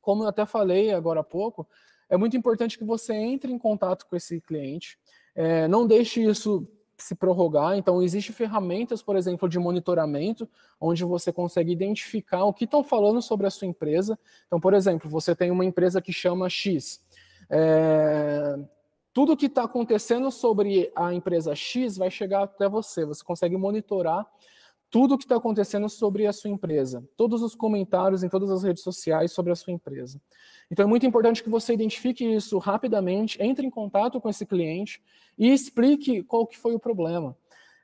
como eu até falei agora há pouco, é muito importante que você entre em contato com esse cliente. É, não deixe isso se prorrogar. Então, existem ferramentas, por exemplo, de monitoramento, onde você consegue identificar o que estão falando sobre a sua empresa. Então, por exemplo, você tem uma empresa que chama X. É... Tudo que está acontecendo sobre a empresa X vai chegar até você. Você consegue monitorar tudo o que está acontecendo sobre a sua empresa, todos os comentários em todas as redes sociais sobre a sua empresa. Então é muito importante que você identifique isso rapidamente, entre em contato com esse cliente e explique qual que foi o problema.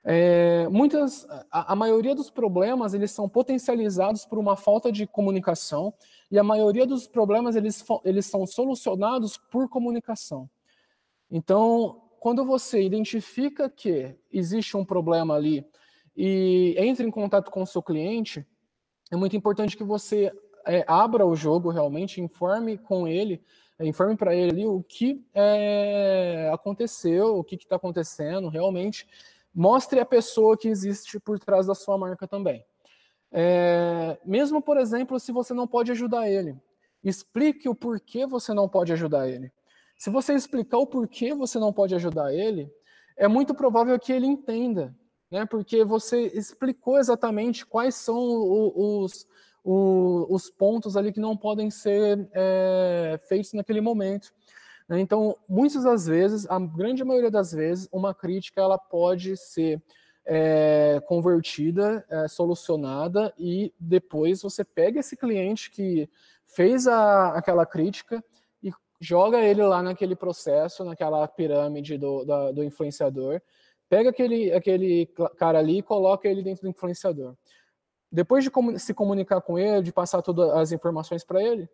É, muitas, a, a, maioria dos problemas eles são potencializados por uma falta de comunicação e a maioria dos problemas eles, eles são solucionados por comunicação. Então, quando você identifica que existe um problema ali e entre em contato com o seu cliente, é muito importante que você é, abra o jogo realmente, informe com ele, é, informe para ele ali o que é, aconteceu, o que está acontecendo realmente. Mostre a pessoa que existe por trás da sua marca também. É, mesmo, por exemplo, se você não pode ajudar ele, explique o porquê você não pode ajudar ele. Se você explicar o porquê você não pode ajudar ele, é muito provável que ele entenda né? Porque você explicou exatamente quais são os, os, os pontos ali que não podem ser é, feitos naquele momento. Né? Então, muitas das vezes, a grande maioria das vezes, uma crítica ela pode ser é, convertida, é, solucionada e depois você pega esse cliente que fez a, aquela crítica e joga ele lá naquele processo, naquela pirâmide do, da, do influenciador Pega aquele, aquele cara ali e coloca ele dentro do influenciador. Depois de se comunicar com ele, de passar todas as informações para ele,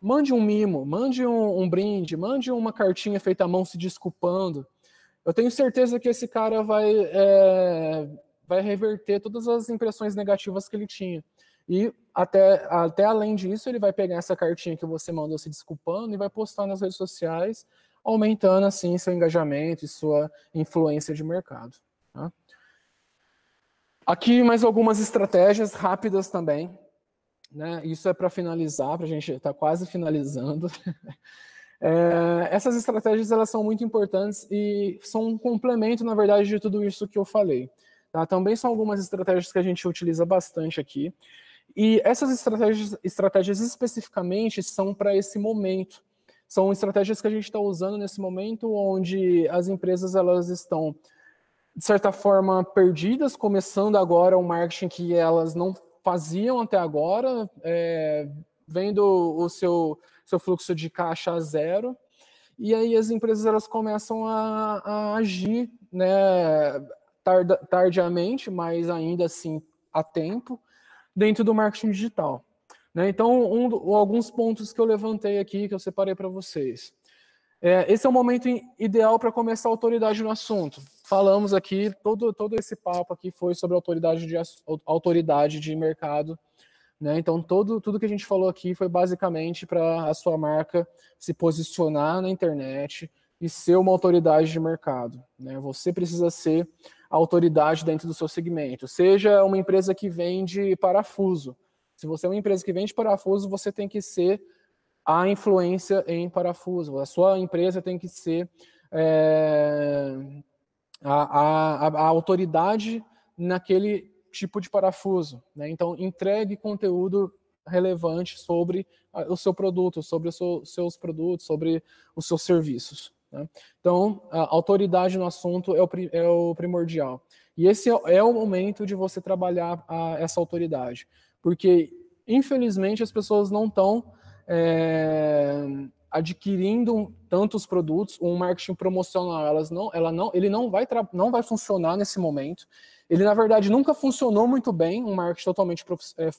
mande um mimo, mande um, um, brinde, mande uma cartinha feita à mão se desculpando. Eu tenho certeza que esse cara vai, é, vai reverter todas as impressões negativas que ele tinha. E até, até além disso, ele vai pegar essa cartinha que você mandou se desculpando e vai postar nas redes sociais aumentando assim seu engajamento e sua influência de mercado. Tá? Aqui mais algumas estratégias rápidas também. Né? Isso é para finalizar, para a gente estar tá quase finalizando. É, essas estratégias elas são muito importantes e são um complemento, na verdade, de tudo isso que eu falei. Tá? Também são algumas estratégias que a gente utiliza bastante aqui. E essas estratégias, estratégias especificamente são para esse momento, são estratégias que a gente está usando nesse momento, onde as empresas elas estão de certa forma perdidas, começando agora um marketing que elas não faziam até agora, é, vendo o seu, seu fluxo de caixa a zero, e aí as empresas elas começam a, a agir, né, tarda, tardiamente, mas ainda assim a tempo, dentro do marketing digital. Né? Então, um, alguns pontos que eu levantei aqui, que eu separei para vocês. É, esse é o momento ideal para começar a autoridade no assunto. Falamos aqui, todo, todo esse papo aqui foi sobre autoridade de, autoridade de mercado. Né? Então, todo, tudo que a gente falou aqui foi basicamente para a sua marca se posicionar na internet e ser uma autoridade de mercado. Né? Você precisa ser a autoridade dentro do seu segmento. Seja uma empresa que vende parafuso se você é uma empresa que vende parafuso, você tem que ser a influência em parafuso. A sua empresa tem que ser é, a, a, a, autoridade naquele tipo de parafuso. Né? Então, entregue conteúdo relevante sobre o seu produto, sobre os seu, seus produtos, sobre os seus serviços. Né? Então, a autoridade no assunto é o, é o primordial. E esse é, é, o momento de você trabalhar a, essa autoridade porque infelizmente as pessoas não estão é, eh, adquirindo tantos produtos, um marketing promocional, elas não, ela não, ele não vai, não vai funcionar nesse momento. Ele, na verdade, nunca funcionou muito bem, um marketing totalmente é,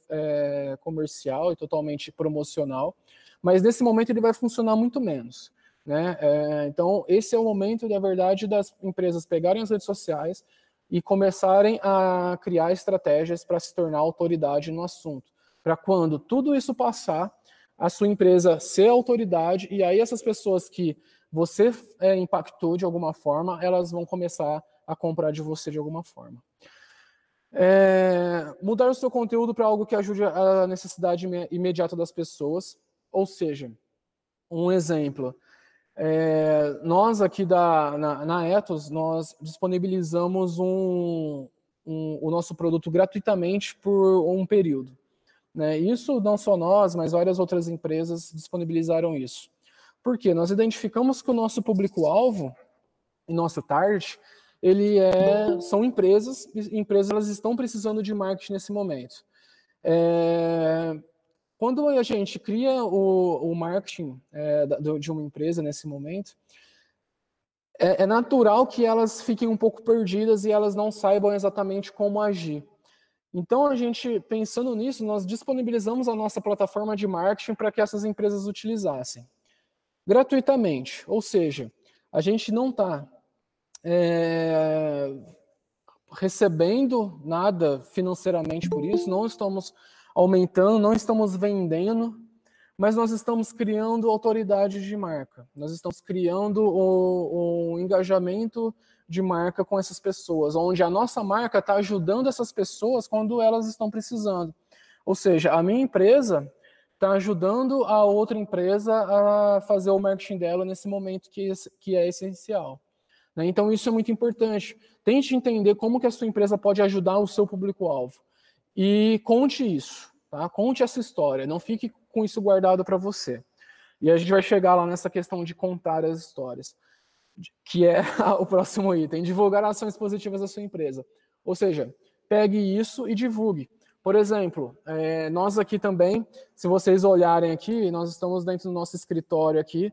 é, comercial e totalmente promocional, mas nesse momento ele vai funcionar muito menos. Né? É, então, esse é o momento, na verdade, das empresas pegarem as redes sociais, e começarem a criar estratégias para se tornar autoridade no assunto. Para quando tudo isso passar, a sua empresa ser autoridade, e aí essas pessoas que você é, impactou de alguma forma, elas vão começar a comprar de você de alguma forma. É, mudar o seu conteúdo para algo que ajude a necessidade imediata das pessoas, ou seja, um exemplo. É, nós aqui da, na, na Ethos, nós disponibilizamos um, um, o nosso produto gratuitamente por um período. Né? Isso não só nós, mas várias outras empresas disponibilizaram isso. Por quê? Nós identificamos que o nosso público-alvo e nosso target, ele é, são empresas, empresas elas estão precisando de marketing nesse momento. É, quando a gente cria o, o marketing é, de uma empresa nesse momento, é, é natural que elas fiquem um pouco perdidas e elas não saibam exatamente como agir. Então, a gente, pensando nisso, nós disponibilizamos a nossa plataforma de marketing para que essas empresas utilizassem gratuitamente. Ou seja, a gente não está é, recebendo nada financeiramente por isso, não estamos aumentando, não estamos vendendo, mas nós estamos criando autoridade de marca. Nós estamos criando o, o engajamento de marca com essas pessoas, onde a nossa marca está ajudando essas pessoas quando elas estão precisando. Ou seja, a minha empresa está ajudando a outra empresa a fazer o marketing dela nesse momento que, que é essencial. Né? Então isso é muito importante. Tente entender como que a sua empresa pode ajudar o seu público-alvo e conte isso, tá? Conte essa história, não fique com isso guardado para você. E a gente vai chegar lá nessa questão de contar as histórias, que é o próximo item, divulgar ações positivas da sua empresa. Ou seja, pegue isso e divulgue. Por exemplo, é, nós aqui também, se vocês olharem aqui, nós estamos dentro do nosso escritório aqui.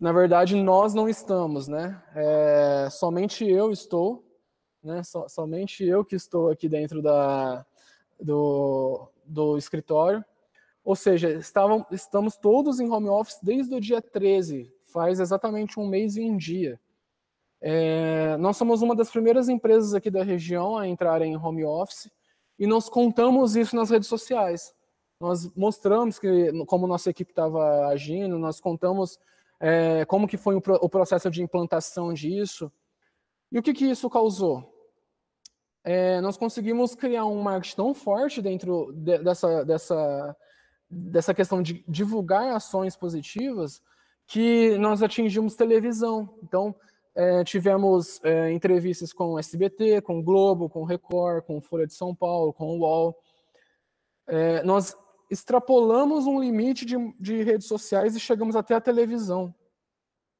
Na verdade, nós não estamos, né? É, somente eu estou, né? So, somente eu que estou aqui dentro da, do, do escritório. Ou seja, estavam, estamos todos em home office desde o dia 13, faz exatamente um mês e um dia. É, nós somos uma das primeiras empresas aqui da região a entrar em home office e nós contamos isso nas redes sociais. Nós mostramos que como nossa equipe estava agindo, nós contamos é, como que foi o, o processo de implantação disso. E o que, que isso causou? é, nós conseguimos criar um marketing tão forte dentro de, dessa, dessa, dessa questão de divulgar ações positivas que nós atingimos televisão. Então, é, tivemos é, entrevistas com o SBT, com o Globo, com o Record, com o Folha de São Paulo, com o UOL. É, nós extrapolamos um limite de, de, redes sociais e chegamos até a televisão.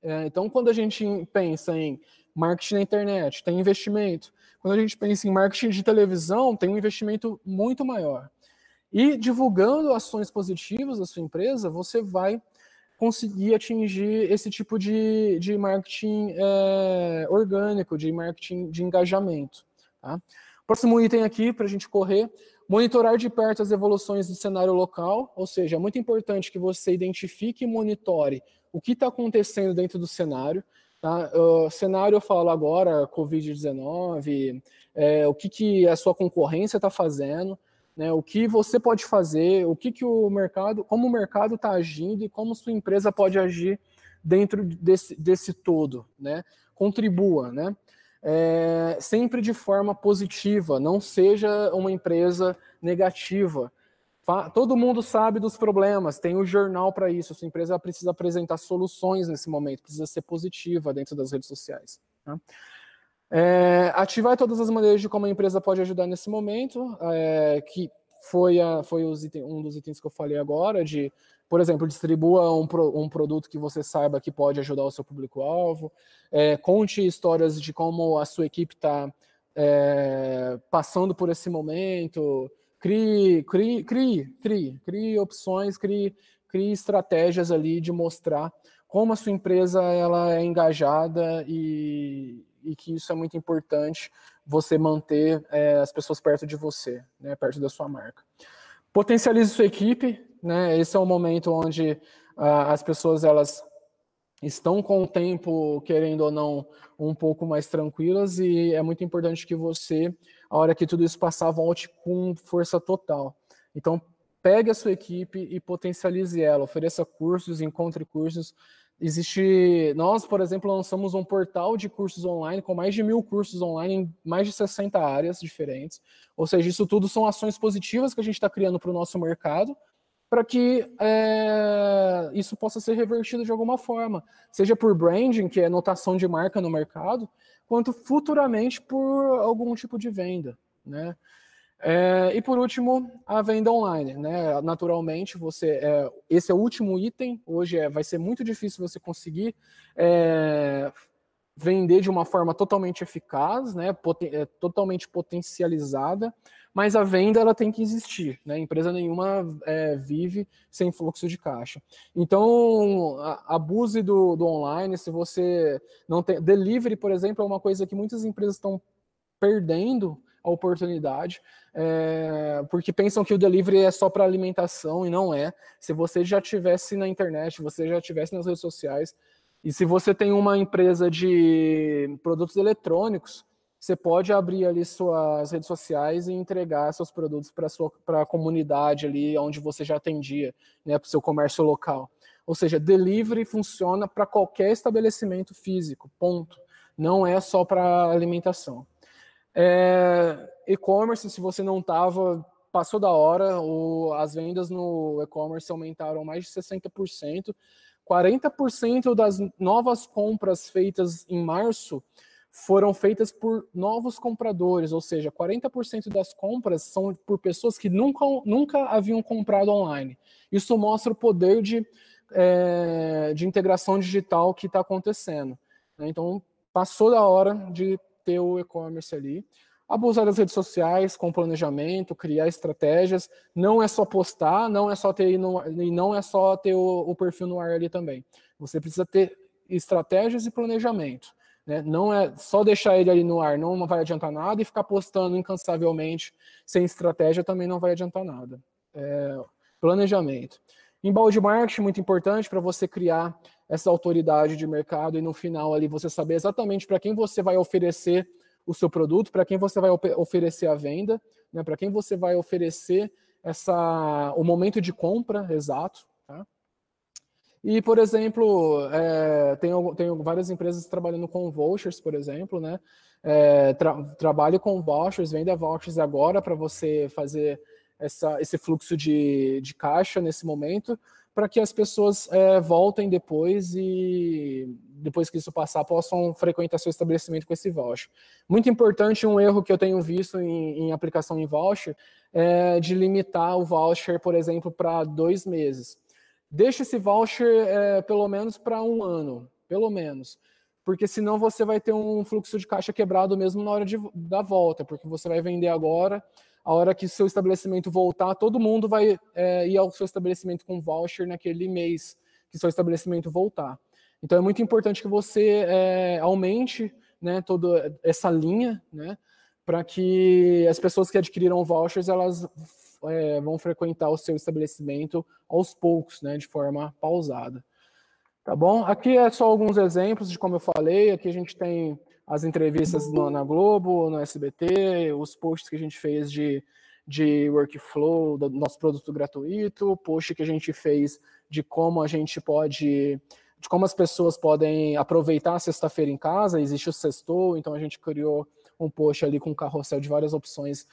É, então, quando a gente pensa em marketing na internet, tem investimento, quando a gente pensa em marketing de televisão, tem um investimento muito maior. E divulgando ações positivas da sua empresa, você vai conseguir atingir esse tipo de, de marketing é, orgânico, de marketing de engajamento. Tá? Próximo item aqui para a gente correr: monitorar de perto as evoluções do cenário local, ou seja, é muito importante que você identifique e monitore o que está acontecendo dentro do cenário. Tá? Ah, cenário eu falo agora, Covid-19, é, o que, que a sua concorrência está fazendo, né, o que você pode fazer, o que, que o mercado, como o mercado está agindo e como sua empresa pode agir dentro desse, desse todo, né? Contribua, né? É, sempre de forma positiva, não seja uma empresa negativa, Todo mundo sabe dos problemas, tem o um jornal para isso. Sua empresa precisa apresentar soluções nesse momento, precisa ser positiva dentro das redes sociais. Né? É, ativar todas as maneiras de como a empresa pode ajudar nesse momento, é, que foi, a, foi item, um dos itens que eu falei agora, de, por exemplo, distribua um, pro, um produto que você saiba que pode ajudar o seu público-alvo, é, conte histórias de como a sua equipe está é, passando por esse momento, Crie, crie, crie, crie, crie opções, crie, crie estratégias ali de mostrar como a sua empresa ela é engajada e, e que isso é muito importante você manter é, as pessoas perto de você, né, perto da sua marca. Potencialize sua equipe, né? Esse é o um momento onde ah, as pessoas elas estão com o tempo, querendo ou não, um pouco mais tranquilas e é muito importante que você a hora que tudo isso passar, volte com força total. Então, pegue a sua equipe e potencialize ela, ofereça cursos, encontre cursos. Existe, nós, por exemplo, lançamos um portal de cursos online com mais de mil cursos online em mais de 60 áreas diferentes. Ou seja, isso tudo são ações positivas que a gente está criando para o nosso mercado para que é, isso possa ser revertido de alguma forma, seja por branding, que é notação de marca no mercado, quanto futuramente por algum tipo de venda, né? É, e por último, a venda online, né? Naturalmente, você é, esse é o último item. Hoje é, vai ser muito difícil você conseguir é, vender de uma forma totalmente eficaz, né? Pot é, totalmente potencializada, mas a venda ela tem que existir, né? Empresa nenhuma é, vive sem fluxo de caixa. Então, a, abuse do, do online, se você não tem. Delivery, por exemplo, é uma coisa que muitas empresas estão perdendo a oportunidade, é, porque pensam que o delivery é só para alimentação e não é. Se você já tivesse na internet, se você já tivesse nas redes sociais, e se você tem uma empresa de produtos eletrônicos, você pode abrir ali suas redes sociais e entregar seus produtos para a comunidade ali onde você já atendia, né, para o seu comércio local. Ou seja, delivery funciona para qualquer estabelecimento físico, ponto. Não é só para alimentação. É, e-commerce, se você não estava, passou da hora, o, as vendas no e-commerce aumentaram mais de 60%. 40% das novas compras feitas em março foram feitas por novos compradores, ou seja, 40% das compras são por pessoas que nunca, nunca haviam comprado online. Isso mostra o poder de, é, de integração digital que está acontecendo. Né? Então, passou da hora de ter o e-commerce ali. Abusar das redes sociais com planejamento, criar estratégias. Não é só postar, não é só ter e não é só ter o, o perfil no ar ali também. Você precisa ter estratégias e planejamento. Né? Não é só deixar ele ali no ar, não vai adiantar nada, e ficar postando incansavelmente sem estratégia também não vai adiantar nada. É, planejamento. Embalde marketing, muito importante para você criar essa autoridade de mercado e no final ali você saber exatamente para quem você vai oferecer o seu produto, para quem você vai oferecer a venda, né? para quem você vai oferecer essa, o momento de compra exato, e, por exemplo, é, várias empresas trabalhando com vouchers, por exemplo, né? É, tra com vouchers, venda vouchers agora para você fazer essa, esse fluxo de, de caixa nesse momento, para que as pessoas é, voltem depois e depois que isso passar possam frequentar seu estabelecimento com esse voucher. Muito importante um erro que eu tenho visto em, em aplicação em voucher é de limitar o voucher, por exemplo, para dois meses. Deixa esse voucher é, pelo menos para um ano, pelo menos. Porque senão você vai ter um fluxo de caixa quebrado mesmo na hora de, da volta, porque você vai vender agora, a hora que seu estabelecimento voltar, todo mundo vai é, ir ao seu estabelecimento com voucher naquele mês que seu estabelecimento voltar. Então é muito importante que você é, aumente né, toda essa linha, né, para que as pessoas que adquiriram vouchers elas é, vão frequentar o seu estabelecimento aos poucos, né, de forma pausada. Tá bom? Aqui é só alguns exemplos de como eu falei. Aqui a gente tem as entrevistas no, na Globo, no SBT, os posts que a gente fez de, de workflow do nosso produto gratuito, post que a gente fez de como a gente pode, de como as pessoas podem aproveitar a sexta-feira em casa, existe o sextou, então a gente criou um post ali com um carrossel de várias opções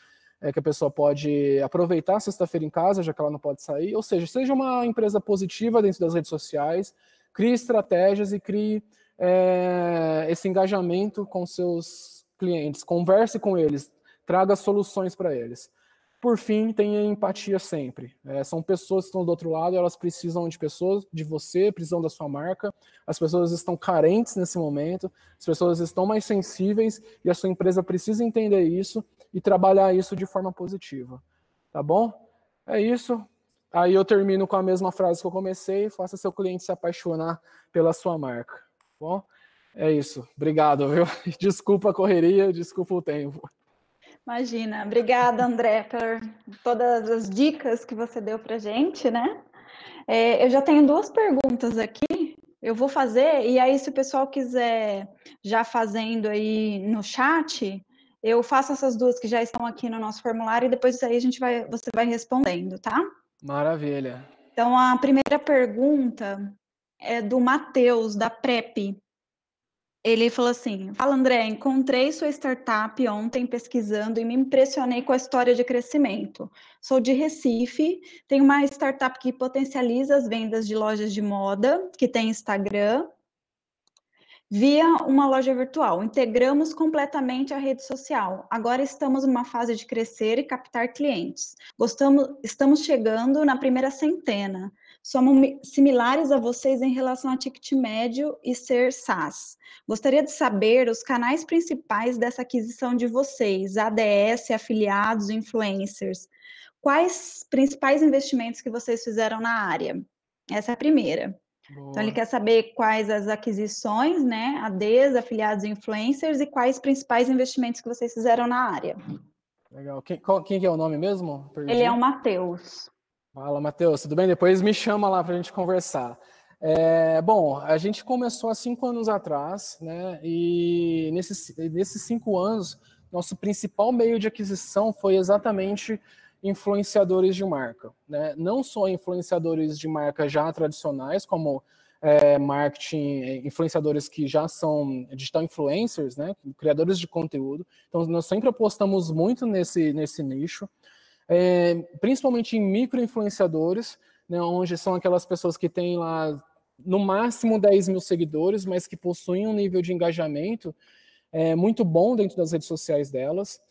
é, que a pessoa pode aproveitar sexta-feira em casa, já que ela não pode sair. Ou seja, seja uma empresa positiva dentro das redes sociais, crie estratégias e crie é, esse engajamento com seus clientes, converse com eles, traga soluções para eles. Por fim, tenha empatia sempre. É, são pessoas que estão do outro lado, elas precisam de pessoas, de você, precisam da sua marca. As pessoas estão carentes nesse momento, as pessoas estão mais sensíveis e a sua empresa precisa entender isso e trabalhar isso de forma positiva. Tá bom? É isso. Aí eu termino com a mesma frase que eu comecei: faça seu cliente se apaixonar pela sua marca. Tá bom, é isso. Obrigado, viu? Desculpa a correria, desculpa o tempo. Imagina. Obrigada, André, por todas as dicas que você deu para gente, né? É, eu já tenho duas perguntas aqui. Eu vou fazer e aí se o pessoal quiser já fazendo aí no chat, eu faço essas duas que já estão aqui no nosso formulário e depois aí a gente vai, você vai respondendo, tá? Maravilha. Então a primeira pergunta é do Matheus, da PrEP. Ele falou assim: Fala André, encontrei sua startup ontem pesquisando e me impressionei com a história de crescimento. Sou de Recife, tenho uma startup que potencializa as vendas de lojas de moda, que tem Instagram, via uma loja virtual. Integramos completamente a rede social. Agora estamos numa fase de crescer e captar clientes. Gostamos, estamos chegando na primeira centena. Somos similares a vocês em relação a ticket médio e ser SaaS. Gostaria de saber os canais principais dessa aquisição de vocês, ADS, afiliados, influencers. Quais principais investimentos que vocês fizeram na área? Essa é a primeira. Boa. Então ele quer saber quais as aquisições, né, ADs, afiliados e influencers e quais principais investimentos que vocês fizeram na área. Legal. Quem, qual, quem é o nome mesmo? Perdi. Ele é o Matheus. Fala, Matheus, tudo bem? Depois me chama lá para a gente conversar. É, bom, a gente começou há cinco anos atrás, né? E nesses, nesses cinco anos, nosso principal meio de aquisição foi exatamente influenciadores de marca, né? não só influenciadores de marca já tradicionais, como é, marketing, é, influenciadores que já são digital influencers, né? criadores de conteúdo. Então, nós sempre apostamos muito nesse, nesse nicho, é, principalmente em micro-influenciadores, né? onde são aquelas pessoas que têm lá no máximo 10 mil seguidores, mas que possuem um nível de engajamento é, muito bom dentro das redes sociais delas.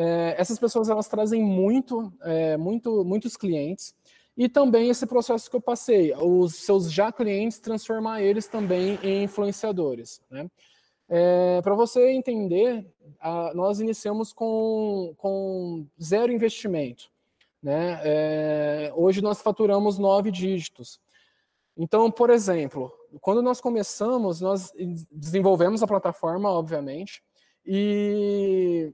É, essas pessoas elas trazem muito, é, muito, muitos clientes e também esse processo que eu passei, os seus já clientes transformar eles também em influenciadores, né? É, Para você entender, a, nós iniciamos com, com zero investimento. Né? É, hoje nós faturamos nove dígitos. Então, por exemplo, quando nós começamos, nós desenvolvemos a plataforma, obviamente, e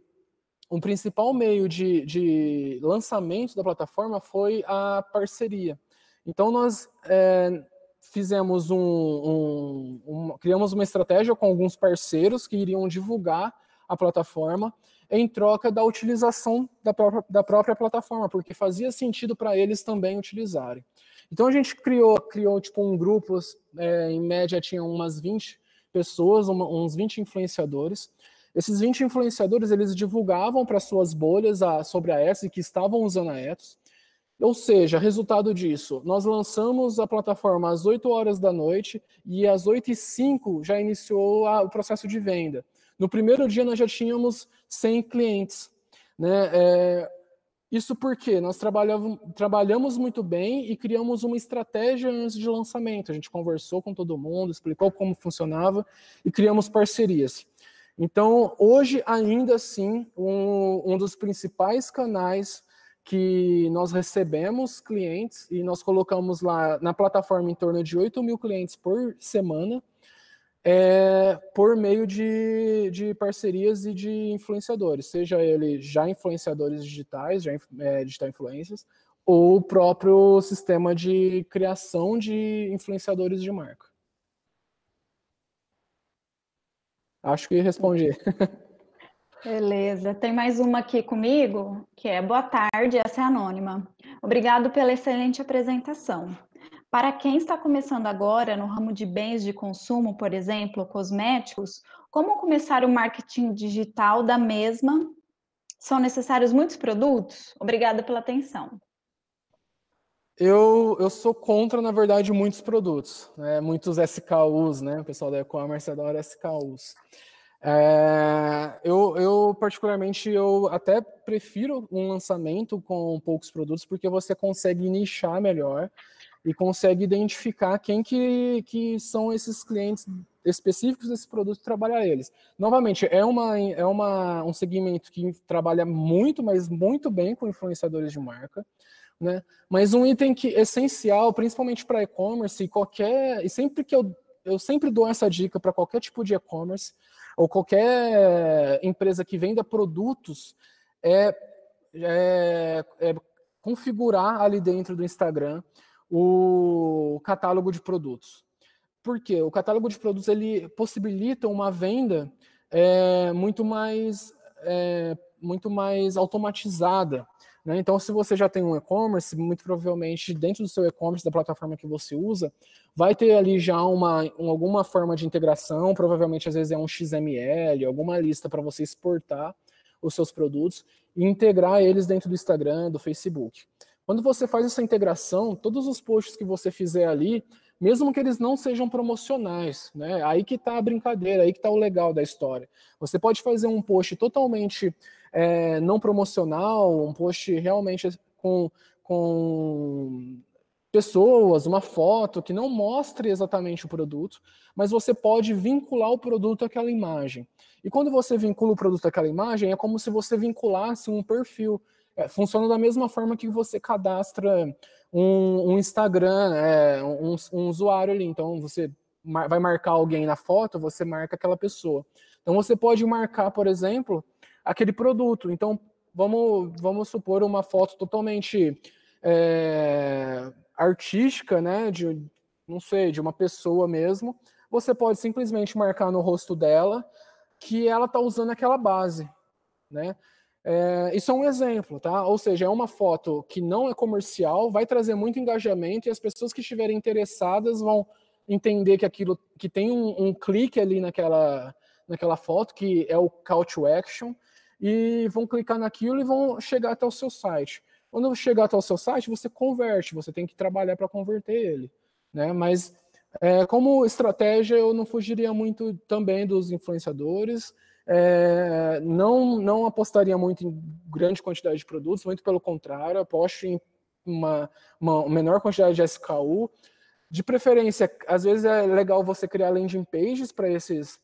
um principal meio de, de lançamento da plataforma foi a parceria. Então, nós é, fizemos um, um, um, criamos uma estratégia com alguns parceiros que iriam divulgar a plataforma em troca da utilização da própria, da própria plataforma, porque fazia sentido para eles também utilizarem. Então a gente criou, criou tipo um grupo, é, em média tinha umas 20 pessoas, uma, uns 20 influenciadores, esses 20 influenciadores, eles divulgavam para suas bolhas a, sobre a Etsy, que estavam usando a Etsy. Ou seja, resultado disso, nós lançamos a plataforma às 8 horas da noite e às 8 e 5 já iniciou a, o processo de venda. No primeiro dia, nós já tínhamos 100 clientes. Né? É, isso porque nós trabalhamos muito bem e criamos uma estratégia antes de lançamento. A gente conversou com todo mundo, explicou como funcionava e criamos parcerias. Então, hoje, ainda assim, um, um dos principais canais que nós recebemos clientes e nós colocamos lá na plataforma em torno de 8 mil clientes por semana, é, por meio de, de parcerias e de influenciadores, seja ele já influenciadores digitais, já é, digital influencers, ou o próprio sistema de criação de influenciadores de marca. Acho que respondi. Beleza. Tem mais uma aqui comigo, que é boa tarde, essa é anônima. Obrigado pela excelente apresentação. Para quem está começando agora no ramo de bens de consumo, por exemplo, cosméticos, como começar o marketing digital da mesma? São necessários muitos produtos? Obrigada pela atenção. Eu, eu sou contra, na verdade, muitos produtos, né? muitos SKUs, né? O pessoal da e-commerce adora SKUs. É, eu, eu, particularmente, eu até prefiro um lançamento com poucos produtos, porque você consegue nichar melhor e consegue identificar quem que, que são esses clientes específicos desse produto e trabalhar eles. Novamente, é, uma, é uma, um segmento que trabalha muito, mas muito bem com influenciadores de marca. Né? Mas um item que é essencial, principalmente para e-commerce, e qualquer. E sempre que eu, eu sempre dou essa dica para qualquer tipo de e-commerce ou qualquer empresa que venda produtos, é, é, é configurar ali dentro do Instagram o catálogo de produtos. Por quê? O catálogo de produtos ele possibilita uma venda é, muito mais é, muito mais automatizada. Né? Então, se você já tem um e-commerce, muito provavelmente dentro do seu e-commerce, da plataforma que você usa, vai ter ali já uma, alguma forma de integração, provavelmente às vezes é um XML, alguma lista para você exportar os seus produtos e integrar eles dentro do Instagram, do Facebook. Quando você faz essa integração, todos os posts que você fizer ali, mesmo que eles não sejam promocionais, né? Aí que está a brincadeira, aí que está o legal da história. Você pode fazer um post totalmente é, não promocional, um post realmente com, com pessoas, uma foto que não mostre exatamente o produto, mas você pode vincular o produto àquela imagem. E quando você vincula o produto àquela imagem, é como se você vinculasse um perfil. É, funciona da mesma forma que você cadastra um, um Instagram, é, um, um usuário ali. Então, você vai marcar alguém na foto, você marca aquela pessoa. Então, você pode marcar, por exemplo, aquele produto. Então, vamos, vamos supor uma foto totalmente é, artística, né? De, não sei, de uma pessoa mesmo. Você pode simplesmente marcar no rosto dela que ela está usando aquela base, né? É, isso é um exemplo, tá? Ou seja, é uma foto que não é comercial, vai trazer muito engajamento e as pessoas que estiverem interessadas vão entender que aquilo, que tem um, um clique ali naquela, naquela foto, que é o call to action, e vão clicar naquilo e vão chegar até o seu site. Quando chegar até o seu site, você converte, você tem que trabalhar para converter ele. Né? Mas é, como estratégia, eu não fugiria muito também dos influenciadores. É, não, não apostaria muito em grande quantidade de produtos, muito pelo contrário, aposto em uma, uma menor quantidade de SKU. De preferência, às vezes é legal você criar landing pages para esses,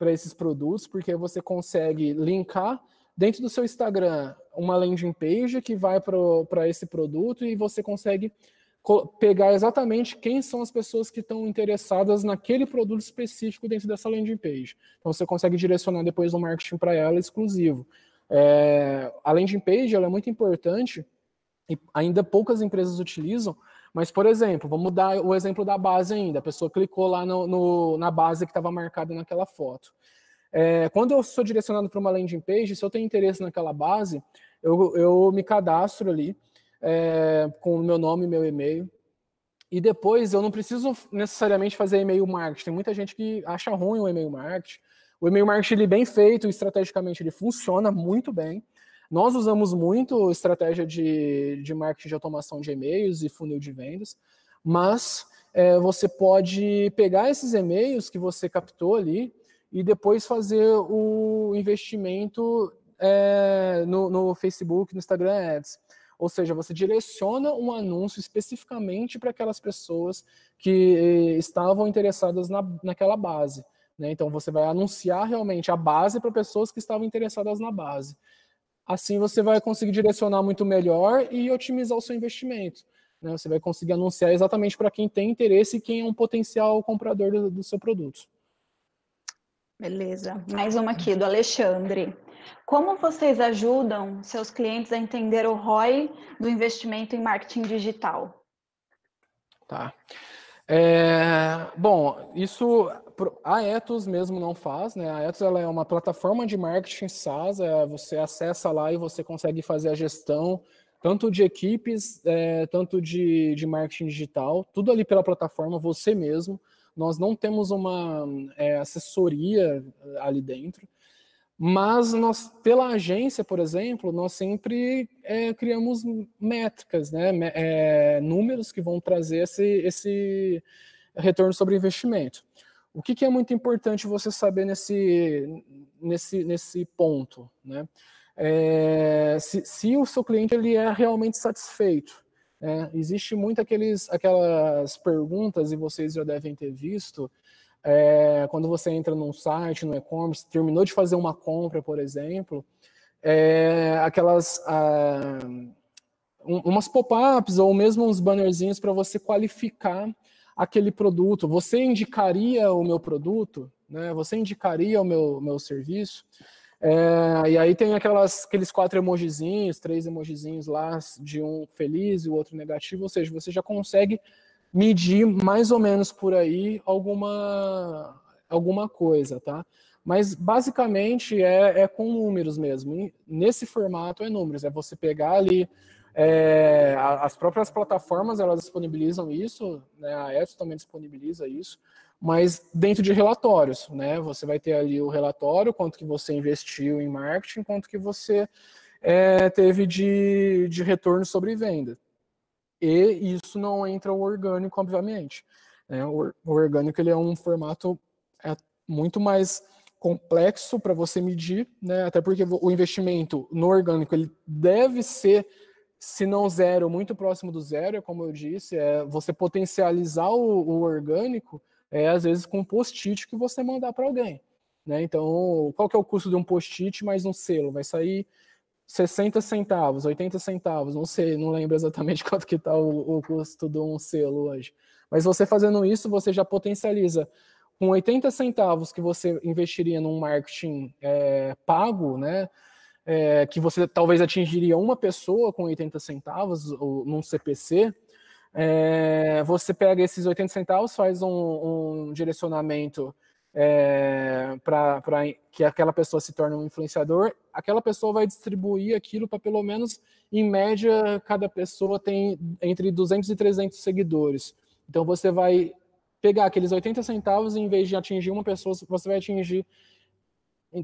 esses produtos, porque você consegue linkar dentro do seu Instagram uma landing page que vai para esse produto e você consegue pegar exatamente quem são as pessoas que estão interessadas naquele produto específico dentro dessa landing page. Então você consegue direcionar depois um marketing para ela exclusivo. É, a landing page ela é muito importante e ainda poucas empresas utilizam, mas, por exemplo, vamos dar o exemplo da base ainda. A pessoa clicou lá no, no na base que estava marcada naquela foto. É, quando eu sou direcionado para uma landing page, se eu tenho interesse naquela base, eu, eu me cadastro ali é, com o meu nome e meu e-mail. E depois eu não preciso necessariamente fazer e-mail marketing. Tem muita gente que acha ruim o e-mail marketing. O e-mail marketing ele é bem feito, estrategicamente ele funciona muito bem. Nós usamos muito estratégia de, de marketing de automação de e-mails e funil de vendas, mas é, você pode pegar esses e-mails que você captou ali e depois fazer o investimento é, no, no, Facebook, no Instagram Ads. Ou seja, você direciona um anúncio especificamente para aquelas pessoas que eh, estavam interessadas na, naquela base. Né? Então, você vai anunciar realmente a base para pessoas que estavam interessadas na base. Assim, você vai conseguir direcionar muito melhor e otimizar o seu investimento. Né? Você vai conseguir anunciar exatamente para quem tem interesse e quem é um potencial comprador do, do seu produto. Beleza. Mais uma aqui do Alexandre. Como vocês ajudam seus clientes a entender o ROI do investimento em marketing digital? Tá. É, bom, isso a Etos mesmo não faz, né? A Etos ela é uma plataforma de marketing SaaS, é, você acessa lá e você consegue fazer a gestão tanto de equipes, é, tanto de, de marketing digital, tudo ali pela plataforma, você mesmo. Nós não temos uma é, assessoria eh, ali dentro, mas nós, pela agência, por exemplo, nós sempre é, criamos métricas, né? É, números que vão trazer esse, esse retorno sobre investimento. O que, que, é muito importante você saber nesse, nesse, nesse ponto, né? É, se, se o seu cliente ele é realmente satisfeito, é, existe muito aqueles, aquelas perguntas, e vocês já devem ter visto, é, quando você entra num site, no e-commerce, terminou de fazer uma compra, por exemplo, é, aquelas. Ah, um, umas pop-ups ou mesmo uns bannerzinhos para você qualificar aquele produto. Você indicaria o meu produto? Né? Você indicaria o meu, meu serviço? É, e aí tem aquelas, aqueles quatro emojizinhos, três emojizinhos lá, de um feliz e o outro negativo, ou seja, você já consegue medir mais ou menos por aí alguma, alguma coisa, tá? Mas basicamente é, é com números mesmo. Nesse formato é números, é você pegar ali. É, as próprias plataformas elas disponibilizam isso, né? a Apps também disponibiliza isso mas dentro de relatórios, né? Você vai ter ali o relatório, quanto que você investiu em marketing, quanto que você é, teve de, de retorno sobre venda. E isso não entra o orgânico, obviamente. Né? O orgânico ele é um formato é, muito mais complexo para você medir, né? Até porque o investimento no orgânico ele deve ser se não zero, muito próximo do zero, é como eu disse, é você potencializar o, o orgânico, é às vezes com um post-it que você mandar para alguém. Né? Então, qual que é o custo de um post-it mais um selo? Vai sair 60 centavos, 80 centavos, não sei, não lembro exatamente quanto que está o, o, custo de um selo hoje. Mas você fazendo isso, você já potencializa com 80 centavos que você investiria num marketing é, pago, né? É, que você talvez atingiria uma pessoa com 80 centavos ou num CPC, é, você pega esses 80 centavos, faz um, um direcionamento é, para que aquela pessoa se torne um influenciador, aquela pessoa vai distribuir aquilo para pelo menos, em média, cada pessoa tem entre 200 e 300 seguidores. Então você vai pegar aqueles 80 centavos e em vez de atingir uma pessoa, você vai atingir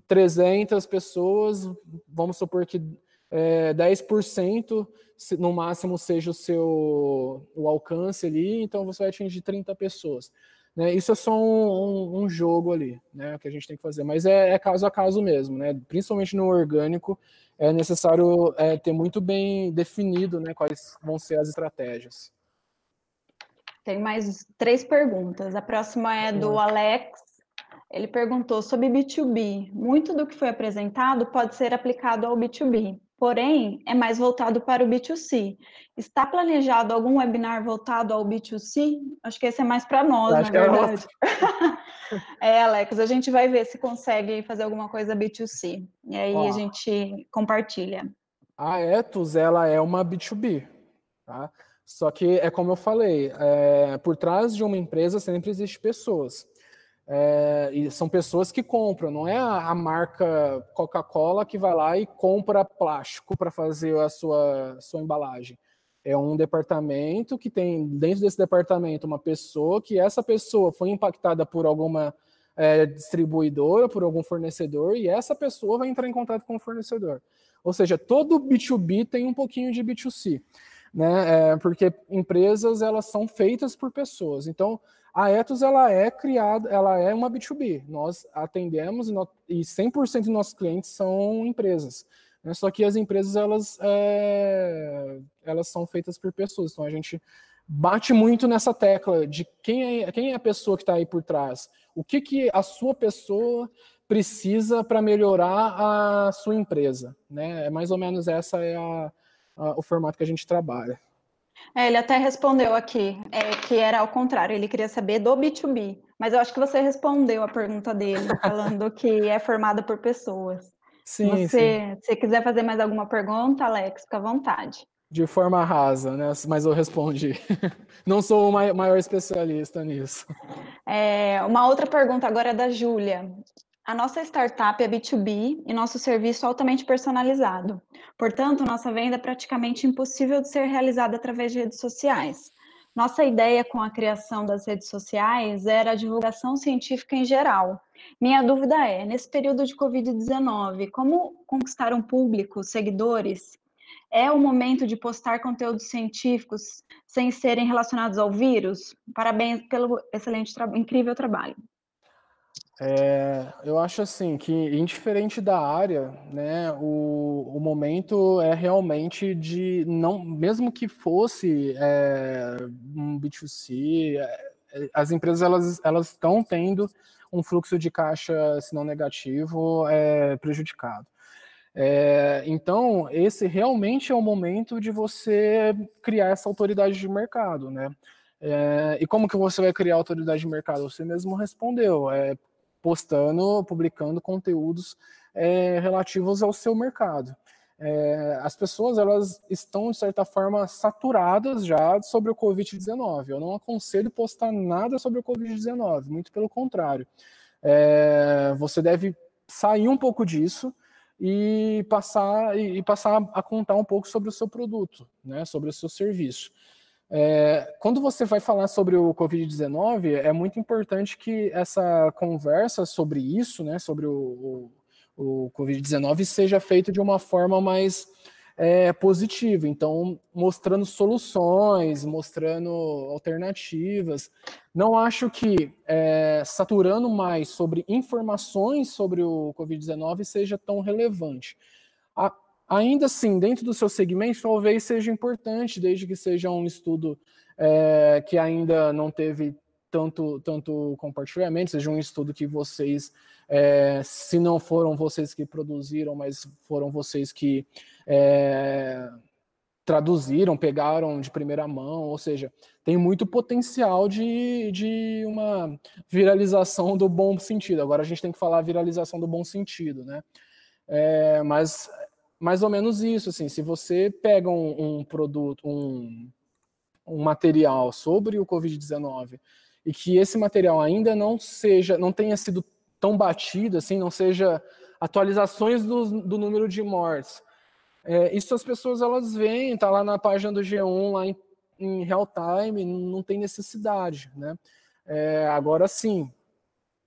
300 pessoas, vamos supor que é, 10% no máximo seja o seu o alcance ali, então você vai atingir 30 pessoas. Né? Isso é só um, um, um, jogo ali, né? Que a gente tem que fazer, mas é, é caso a caso mesmo, né? Principalmente no orgânico, é necessário é, ter muito bem definido né, quais vão ser as estratégias. Tem mais três perguntas. A próxima é do Alex. Ele perguntou sobre B2B. Muito do que foi apresentado pode ser aplicado ao B2B porém é mais voltado para o B2C. Está planejado algum webinar voltado ao B2C? Acho que esse é mais para nós, Acho na é verdade. É, é, Alex, a gente vai ver se consegue fazer alguma coisa B2C. E aí Ó. a gente compartilha. A Etos, ela é uma B2B, tá? Só que é como eu falei, é, por trás de uma empresa sempre existem pessoas. É, e são pessoas que compram, não é a, marca Coca-Cola que vai lá e compra plástico para fazer a sua, sua embalagem. É um departamento que tem dentro desse departamento uma pessoa que essa pessoa foi impactada por alguma é, distribuidora, por algum fornecedor, e essa pessoa vai entrar em contato com o fornecedor. Ou seja, todo B2B tem um pouquinho de B2C, né? É, porque empresas elas são feitas por pessoas. Então, a Ethos ela é criada, ela é uma B2B. Nós atendemos e 100% dos nossos clientes são empresas. Né? Só que as empresas elas, é, elas são feitas por pessoas. Então a gente bate muito nessa tecla de quem é, quem é a pessoa que está aí por trás. O que, que a sua pessoa precisa para melhorar a sua empresa. Né? É mais ou menos essa é a, a, o formato que a gente trabalha. É, ele até respondeu aqui é, que era ao contrário, ele queria saber do B2B, mas eu acho que você respondeu a pergunta dele, falando que é formado por pessoas. Sim, você, sim. Se quiser fazer mais alguma pergunta, Alex, fica à vontade. De forma rasa, né? Mas eu respondi. Não sou o maior especialista nisso. É, uma outra pergunta agora é da Júlia. A nossa startup é B2B e nosso serviço é altamente personalizado. Portanto, nossa venda é praticamente impossível de ser realizada através de redes sociais. Nossa ideia com a criação das redes sociais era a divulgação científica em geral. Minha dúvida é, nesse período de Covid-19, como conquistar um público, seguidores? É o momento de postar conteúdos científicos sem serem relacionados ao vírus? Parabéns pelo excelente, incrível trabalho. É, eu acho assim que, indiferente da área, né, o, o momento é realmente de não, mesmo que fosse é, um B2C, é, as empresas elas elas estão tendo um fluxo de caixa, se não negativo, é, prejudicado. É, então, esse realmente é o momento de você criar essa autoridade de mercado, né? É, e como que você vai criar autoridade de mercado? Você mesmo respondeu, é postando, publicando conteúdos é, relativos ao seu mercado. É, as pessoas elas estão de certa forma saturadas já sobre o Covid-19. Eu não aconselho postar nada sobre o Covid-19, muito pelo contrário. É, você deve sair um pouco disso e passar e, passar a contar um pouco sobre o seu produto, né, sobre o seu serviço. É, quando você vai falar sobre o Covid-19, é muito importante que essa conversa sobre isso, né, sobre o, o, o Covid-19, seja feita de uma forma mais é, positiva. Então, mostrando soluções, mostrando alternativas. Não acho que é, saturando mais sobre informações sobre o Covid-19 seja tão relevante. Ainda assim, dentro do seu segmento, talvez seja importante, desde que seja um estudo é, que ainda não teve tanto, tanto compartilhamento, seja um estudo que vocês, é, se não foram vocês que produziram, mas foram vocês que é, traduziram, pegaram de primeira mão, ou seja, tem muito potencial de, de uma viralização do bom sentido. Agora a gente tem que falar viralização do bom sentido, né? É, mas mais ou menos isso, assim, se você pega um, um produto, um, um, material sobre o Covid-19 e que esse material ainda não seja, não tenha sido tão batido, assim, não seja atualizações do, do número de mortes, é, isso as pessoas elas veem, tá lá na página do G1, lá em, em real time, não tem necessidade, né? É, agora sim,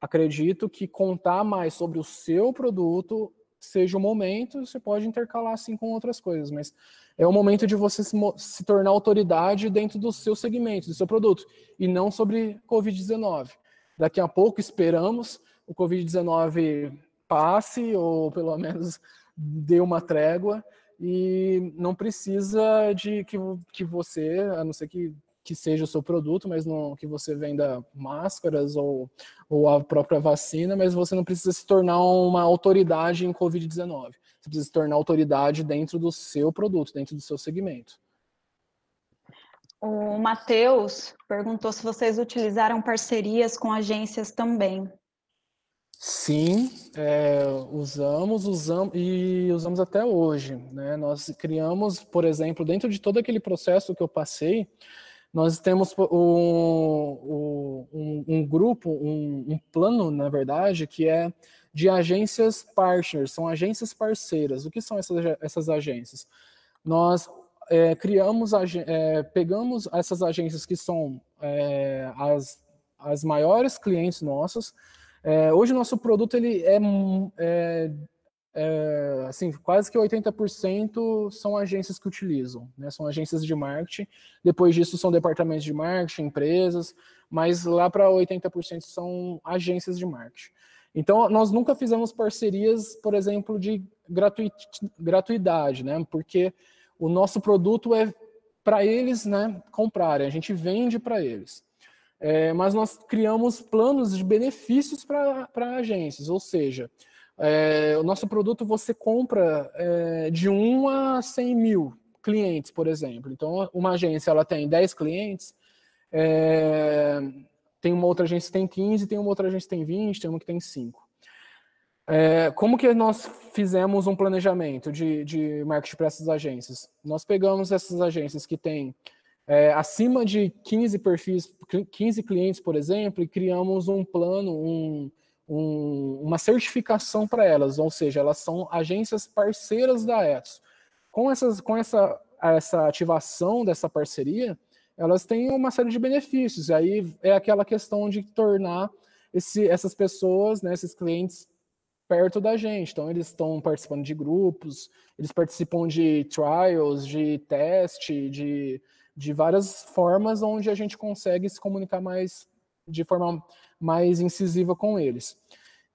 acredito que contar mais sobre o seu produto seja o momento, você pode intercalar assim com outras coisas, mas é o momento de você se, se tornar autoridade dentro do seu segmento, do seu produto, e não sobre Covid-19. Daqui a pouco esperamos o Covid-19 passe, ou pelo menos dê uma trégua, e não precisa de que, que você, a não ser que que seja o seu produto, mas não que você venda máscaras ou, ou a própria vacina, mas você não precisa se tornar uma autoridade em Covid-19. Você precisa se tornar autoridade dentro do seu produto, dentro do seu segmento. O Matheus perguntou se vocês utilizaram parcerias com agências também. Sim, é, usamos, usamos e usamos até hoje. Né? Nós criamos, por exemplo, dentro de todo aquele processo que eu passei, nós temos um, um, um grupo, um, um, plano, na verdade, que é de agências partners, são agências parceiras. O que são essas, essas agências? Nós é, criamos, é, pegamos essas agências que são é, as, as maiores clientes nossas. É, hoje nosso produto ele é, é é, assim, quase que 80% são agências que utilizam, né? São agências de marketing. Depois disso são departamentos de marketing, empresas, mas lá para 80% são agências de marketing. Então, nós nunca fizemos parcerias, por exemplo, de gratuit... gratuidade, né? Porque o nosso produto é para eles, né, comprarem. A gente vende para eles. É, mas nós criamos planos de benefícios para agências, ou seja, é, o nosso produto você compra é, de 1 a 100 mil clientes, por exemplo. Então, uma agência ela tem 10 clientes, é, tem uma outra agência que tem 15, tem uma outra agência que tem 20, tem uma que tem 5. É, como que nós fizemos um planejamento de, de marketing para essas agências? Nós pegamos essas agências que têm é, acima de 15 perfis, 15 clientes, por exemplo, e criamos um plano, um, um, uma certificação para elas, ou seja, elas são agências parceiras da ETS. Com, essas, com essa, essa ativação dessa parceria, elas têm uma série de benefícios. E aí é aquela questão de tornar esse, essas pessoas, né, esses clientes, perto da gente. Então, eles estão participando de grupos, eles participam de trials, de teste, de, de várias formas onde a gente consegue se comunicar mais de forma mais incisiva com eles.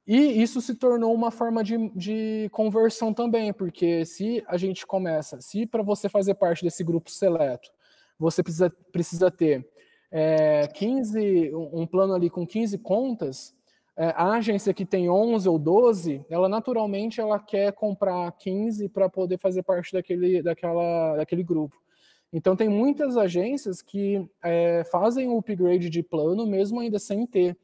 E isso se tornou uma forma de, de conversão também, porque se a gente começa, se para você fazer parte desse grupo seleto, você precisa, precisa ter é, 15, um plano ali com 15 contas, é, a agência que tem 11 ou 12, ela naturalmente ela quer comprar 15 para poder fazer parte daquele, daquela, daquele grupo. Então, tem muitas agências que é, fazem o upgrade de plano, mesmo ainda sem ter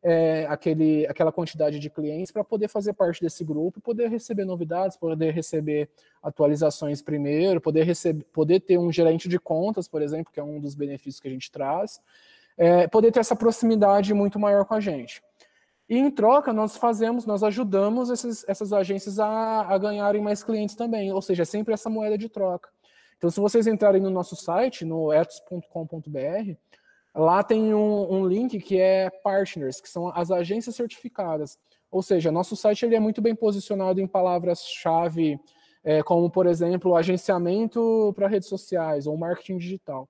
é, aquele, aquela quantidade de clientes, para poder fazer parte desse grupo, poder receber novidades, poder receber atualizações primeiro, poder, receber, poder ter um gerente de contas, por exemplo, que é um dos benefícios que a gente traz, é, poder ter essa proximidade muito maior com a gente. E em troca, nós fazemos, nós ajudamos esses, essas agências a, a ganharem mais clientes também, ou seja, é sempre essa moeda de troca. Então, se vocês entrarem no nosso site, no etos.com.br, lá tem um, um, link que é partners, que são as agências certificadas. Ou seja, nosso site ele é muito bem posicionado em palavras-chave, é, como, por exemplo, agenciamento para redes sociais ou marketing digital.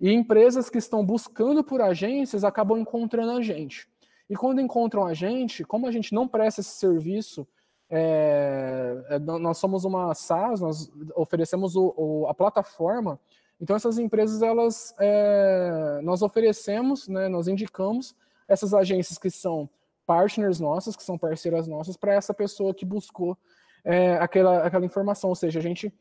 E empresas que estão buscando por agências acabam encontrando a gente. E quando encontram a gente, como a gente não presta esse serviço é, é nós somos uma SaaS, nós oferecemos o, o, a plataforma. Então essas empresas elas é, nós oferecemos, né, nós indicamos essas agências que são partners nossas, que são parceiras nossas, para essa pessoa que buscou é, aquela, aquela informação. Ou seja, a gente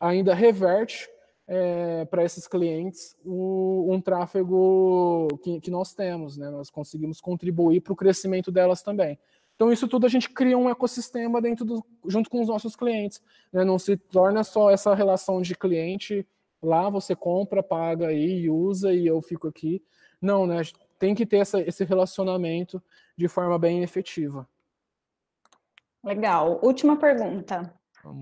ainda reverte é, para esses clientes o, um tráfego que, que nós temos, né? Nós conseguimos contribuir para o crescimento delas também. Então, isso tudo a gente cria um ecossistema dentro do, junto com os nossos clientes. Né? Não se torna só essa relação de cliente, lá você compra, paga e usa e eu fico aqui. Não, né? Tem que ter essa, esse relacionamento de forma bem efetiva. Legal. Última pergunta.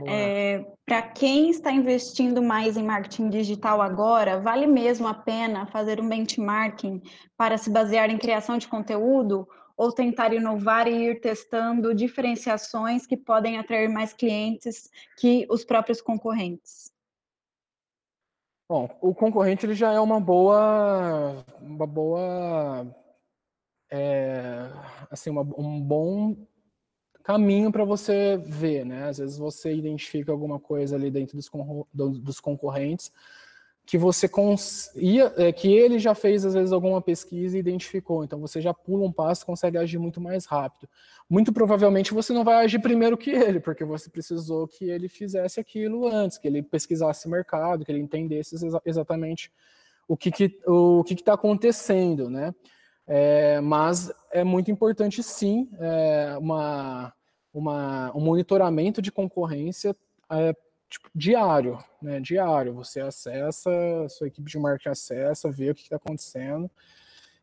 É, Para quem está investindo mais em marketing digital agora, vale mesmo a pena fazer um benchmarking para se basear em criação de conteúdo? ou tentar inovar e ir testando diferenciações que podem atrair mais clientes que os próprios concorrentes? Bom, o concorrente ele já é uma boa, uma boa, é, assim, uma, um bom caminho para você ver, né? Às vezes você identifica alguma coisa ali dentro dos, dos concorrentes que você ia, é, que ele já fez às vezes alguma pesquisa e identificou. Então você já pula um passo, consegue agir muito mais rápido. Muito provavelmente você não vai agir primeiro que ele, porque você precisou que ele fizesse aquilo antes, que ele pesquisasse mercado, que ele entendesse exa exatamente o que que o que está acontecendo, né? É, mas é muito importante sim é, uma, uma, um monitoramento de concorrência é, tipo, diário, né? Diário. Você acessa, sua equipe de marketing acessa, vê o que está acontecendo.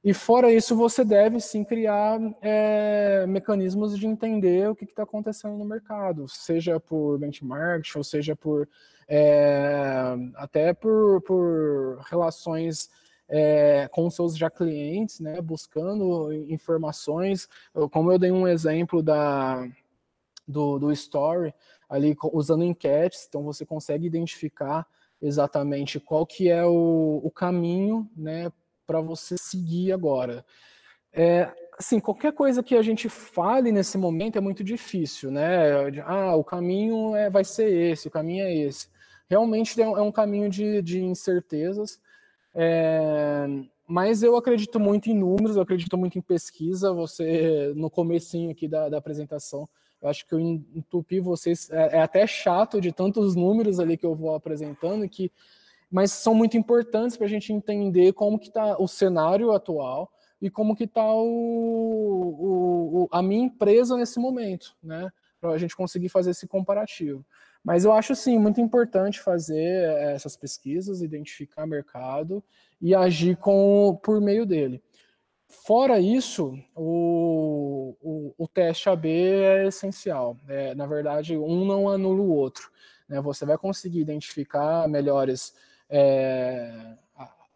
E fora isso, você deve sim criar é, mecanismos de entender o que está acontecendo no mercado, seja por benchmark, ou seja por é, até por, por relações é, com seus já clientes, né, buscando informações. Como eu dei um exemplo da, do, do Story, ali usando enquetes, então você consegue identificar exatamente qual que é o, o caminho né, para você seguir agora. É, assim, qualquer coisa que a gente fale nesse momento é muito difícil, né? Ah, o caminho é, vai ser esse, o caminho é esse. Realmente é um, é um caminho de, de incertezas, é, mas eu acredito muito em números, eu acredito muito em pesquisa. Você, no comecinho aqui da, da apresentação, eu acho que eu entupi vocês. É, é até chato de tantos números ali que eu vou apresentando, que, mas são muito importantes para a gente entender como que está o cenário atual e como que está o, o, o, a minha empresa nesse momento, né? Para a gente conseguir fazer esse comparativo. Mas eu acho sim muito importante fazer é, essas pesquisas, identificar mercado e agir com, por meio dele. Fora isso, o, o, o teste AB é essencial. É, na verdade, um não anula o outro. Né? Você vai conseguir identificar melhores é,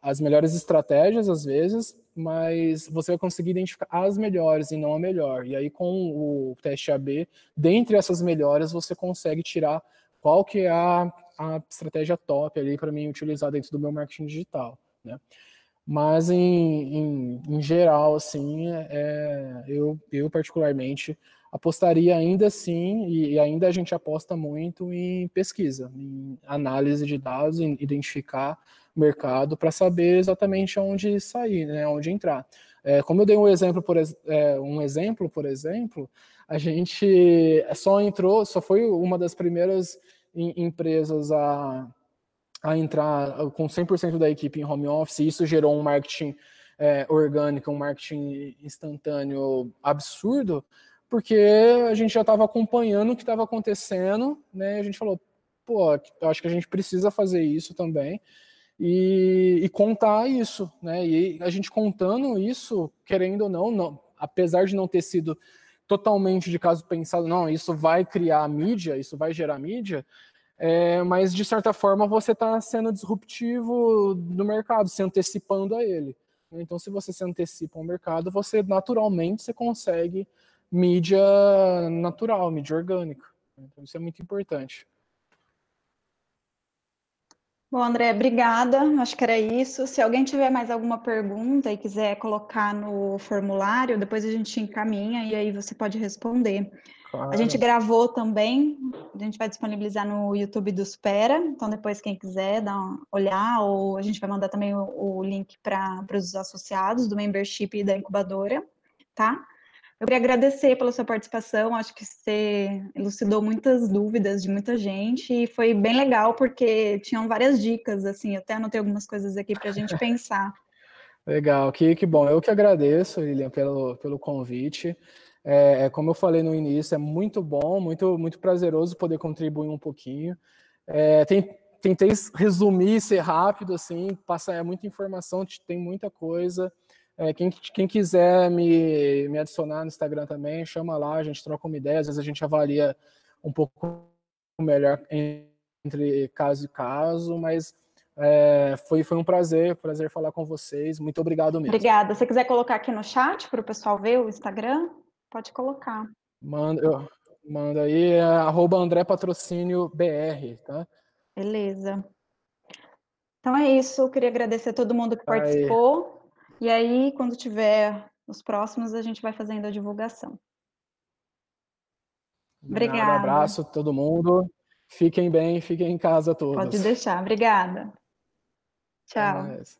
as melhores estratégias, às vezes, mas você vai conseguir identificar as melhores e não a melhor. E aí, com o teste AB, dentre essas melhores, você consegue tirar qual que é a, a estratégia top ali para mim utilizar dentro do meu marketing digital. Né? Mas em, em, em geral, assim, é, eu, eu particularmente apostaria ainda assim, e, ainda a gente aposta muito em pesquisa, em análise de dados, em identificar mercado para saber exatamente onde sair, né, onde entrar. É, como eu dei um exemplo, por, é, um exemplo, por exemplo, a gente só entrou, só foi uma das primeiras empresas a a entrar ah, com 100% da equipe em home office, isso gerou um marketing é, orgânico, um marketing instantâneo absurdo, porque a gente já estava acompanhando o que estava acontecendo, né? A gente falou, pô, acho que a gente precisa fazer isso também e, e contar isso, né? E a gente contando isso, querendo ou não, não, apesar de não ter sido totalmente de caso pensado, não, isso vai criar mídia, isso vai gerar mídia, é, mas de certa forma você está sendo disruptivo do mercado, se antecipando a ele. Então, se você se antecipa ao mercado, você naturalmente você consegue mídia natural, mídia orgânica. Então, isso é muito importante. Bom, André, obrigada. Acho que era isso. Se alguém tiver mais alguma pergunta e quiser colocar no formulário, depois a gente encaminha e aí você pode responder. Claro. A gente gravou também, a gente vai disponibilizar no YouTube do Supera, então depois quem quiser dar uma olhar, ou a gente vai mandar também o, o link para os associados do membership e da incubadora, tá? Eu queria agradecer pela sua participação, acho que você elucidou muitas dúvidas de muita gente e foi bem legal porque tinham várias dicas, assim, eu até anotei algumas coisas aqui para a gente pensar. Legal, que, que bom. Eu que agradeço, Lilian, pelo, pelo convite. É, é, como eu falei no início, é muito bom, muito, muito prazeroso poder contribuir um pouquinho. É, tem, tentei resumir, ser rápido, assim, passar é muita informação, tem muita coisa. É, quem, quem, quiser me, me adicionar no Instagram também, chama lá, a gente troca uma ideia, às vezes a gente avalia um pouco melhor entre caso e caso, mas é, foi, foi um prazer, prazer falar com vocês. Muito obrigado mesmo. Obrigada. Se quiser colocar aqui no chat para o pessoal ver o Instagram. Pode colocar. Manda, manda aí, é arroba André Patrocínio BR, tá? Beleza. Então é isso, eu queria agradecer a todo mundo que tá participou. Aí. E aí, quando tiver os próximos, a gente vai fazendo a divulgação. Obrigada. Um abraço a todo mundo. Fiquem bem, fiquem em casa todos. Pode deixar, obrigada. Tchau.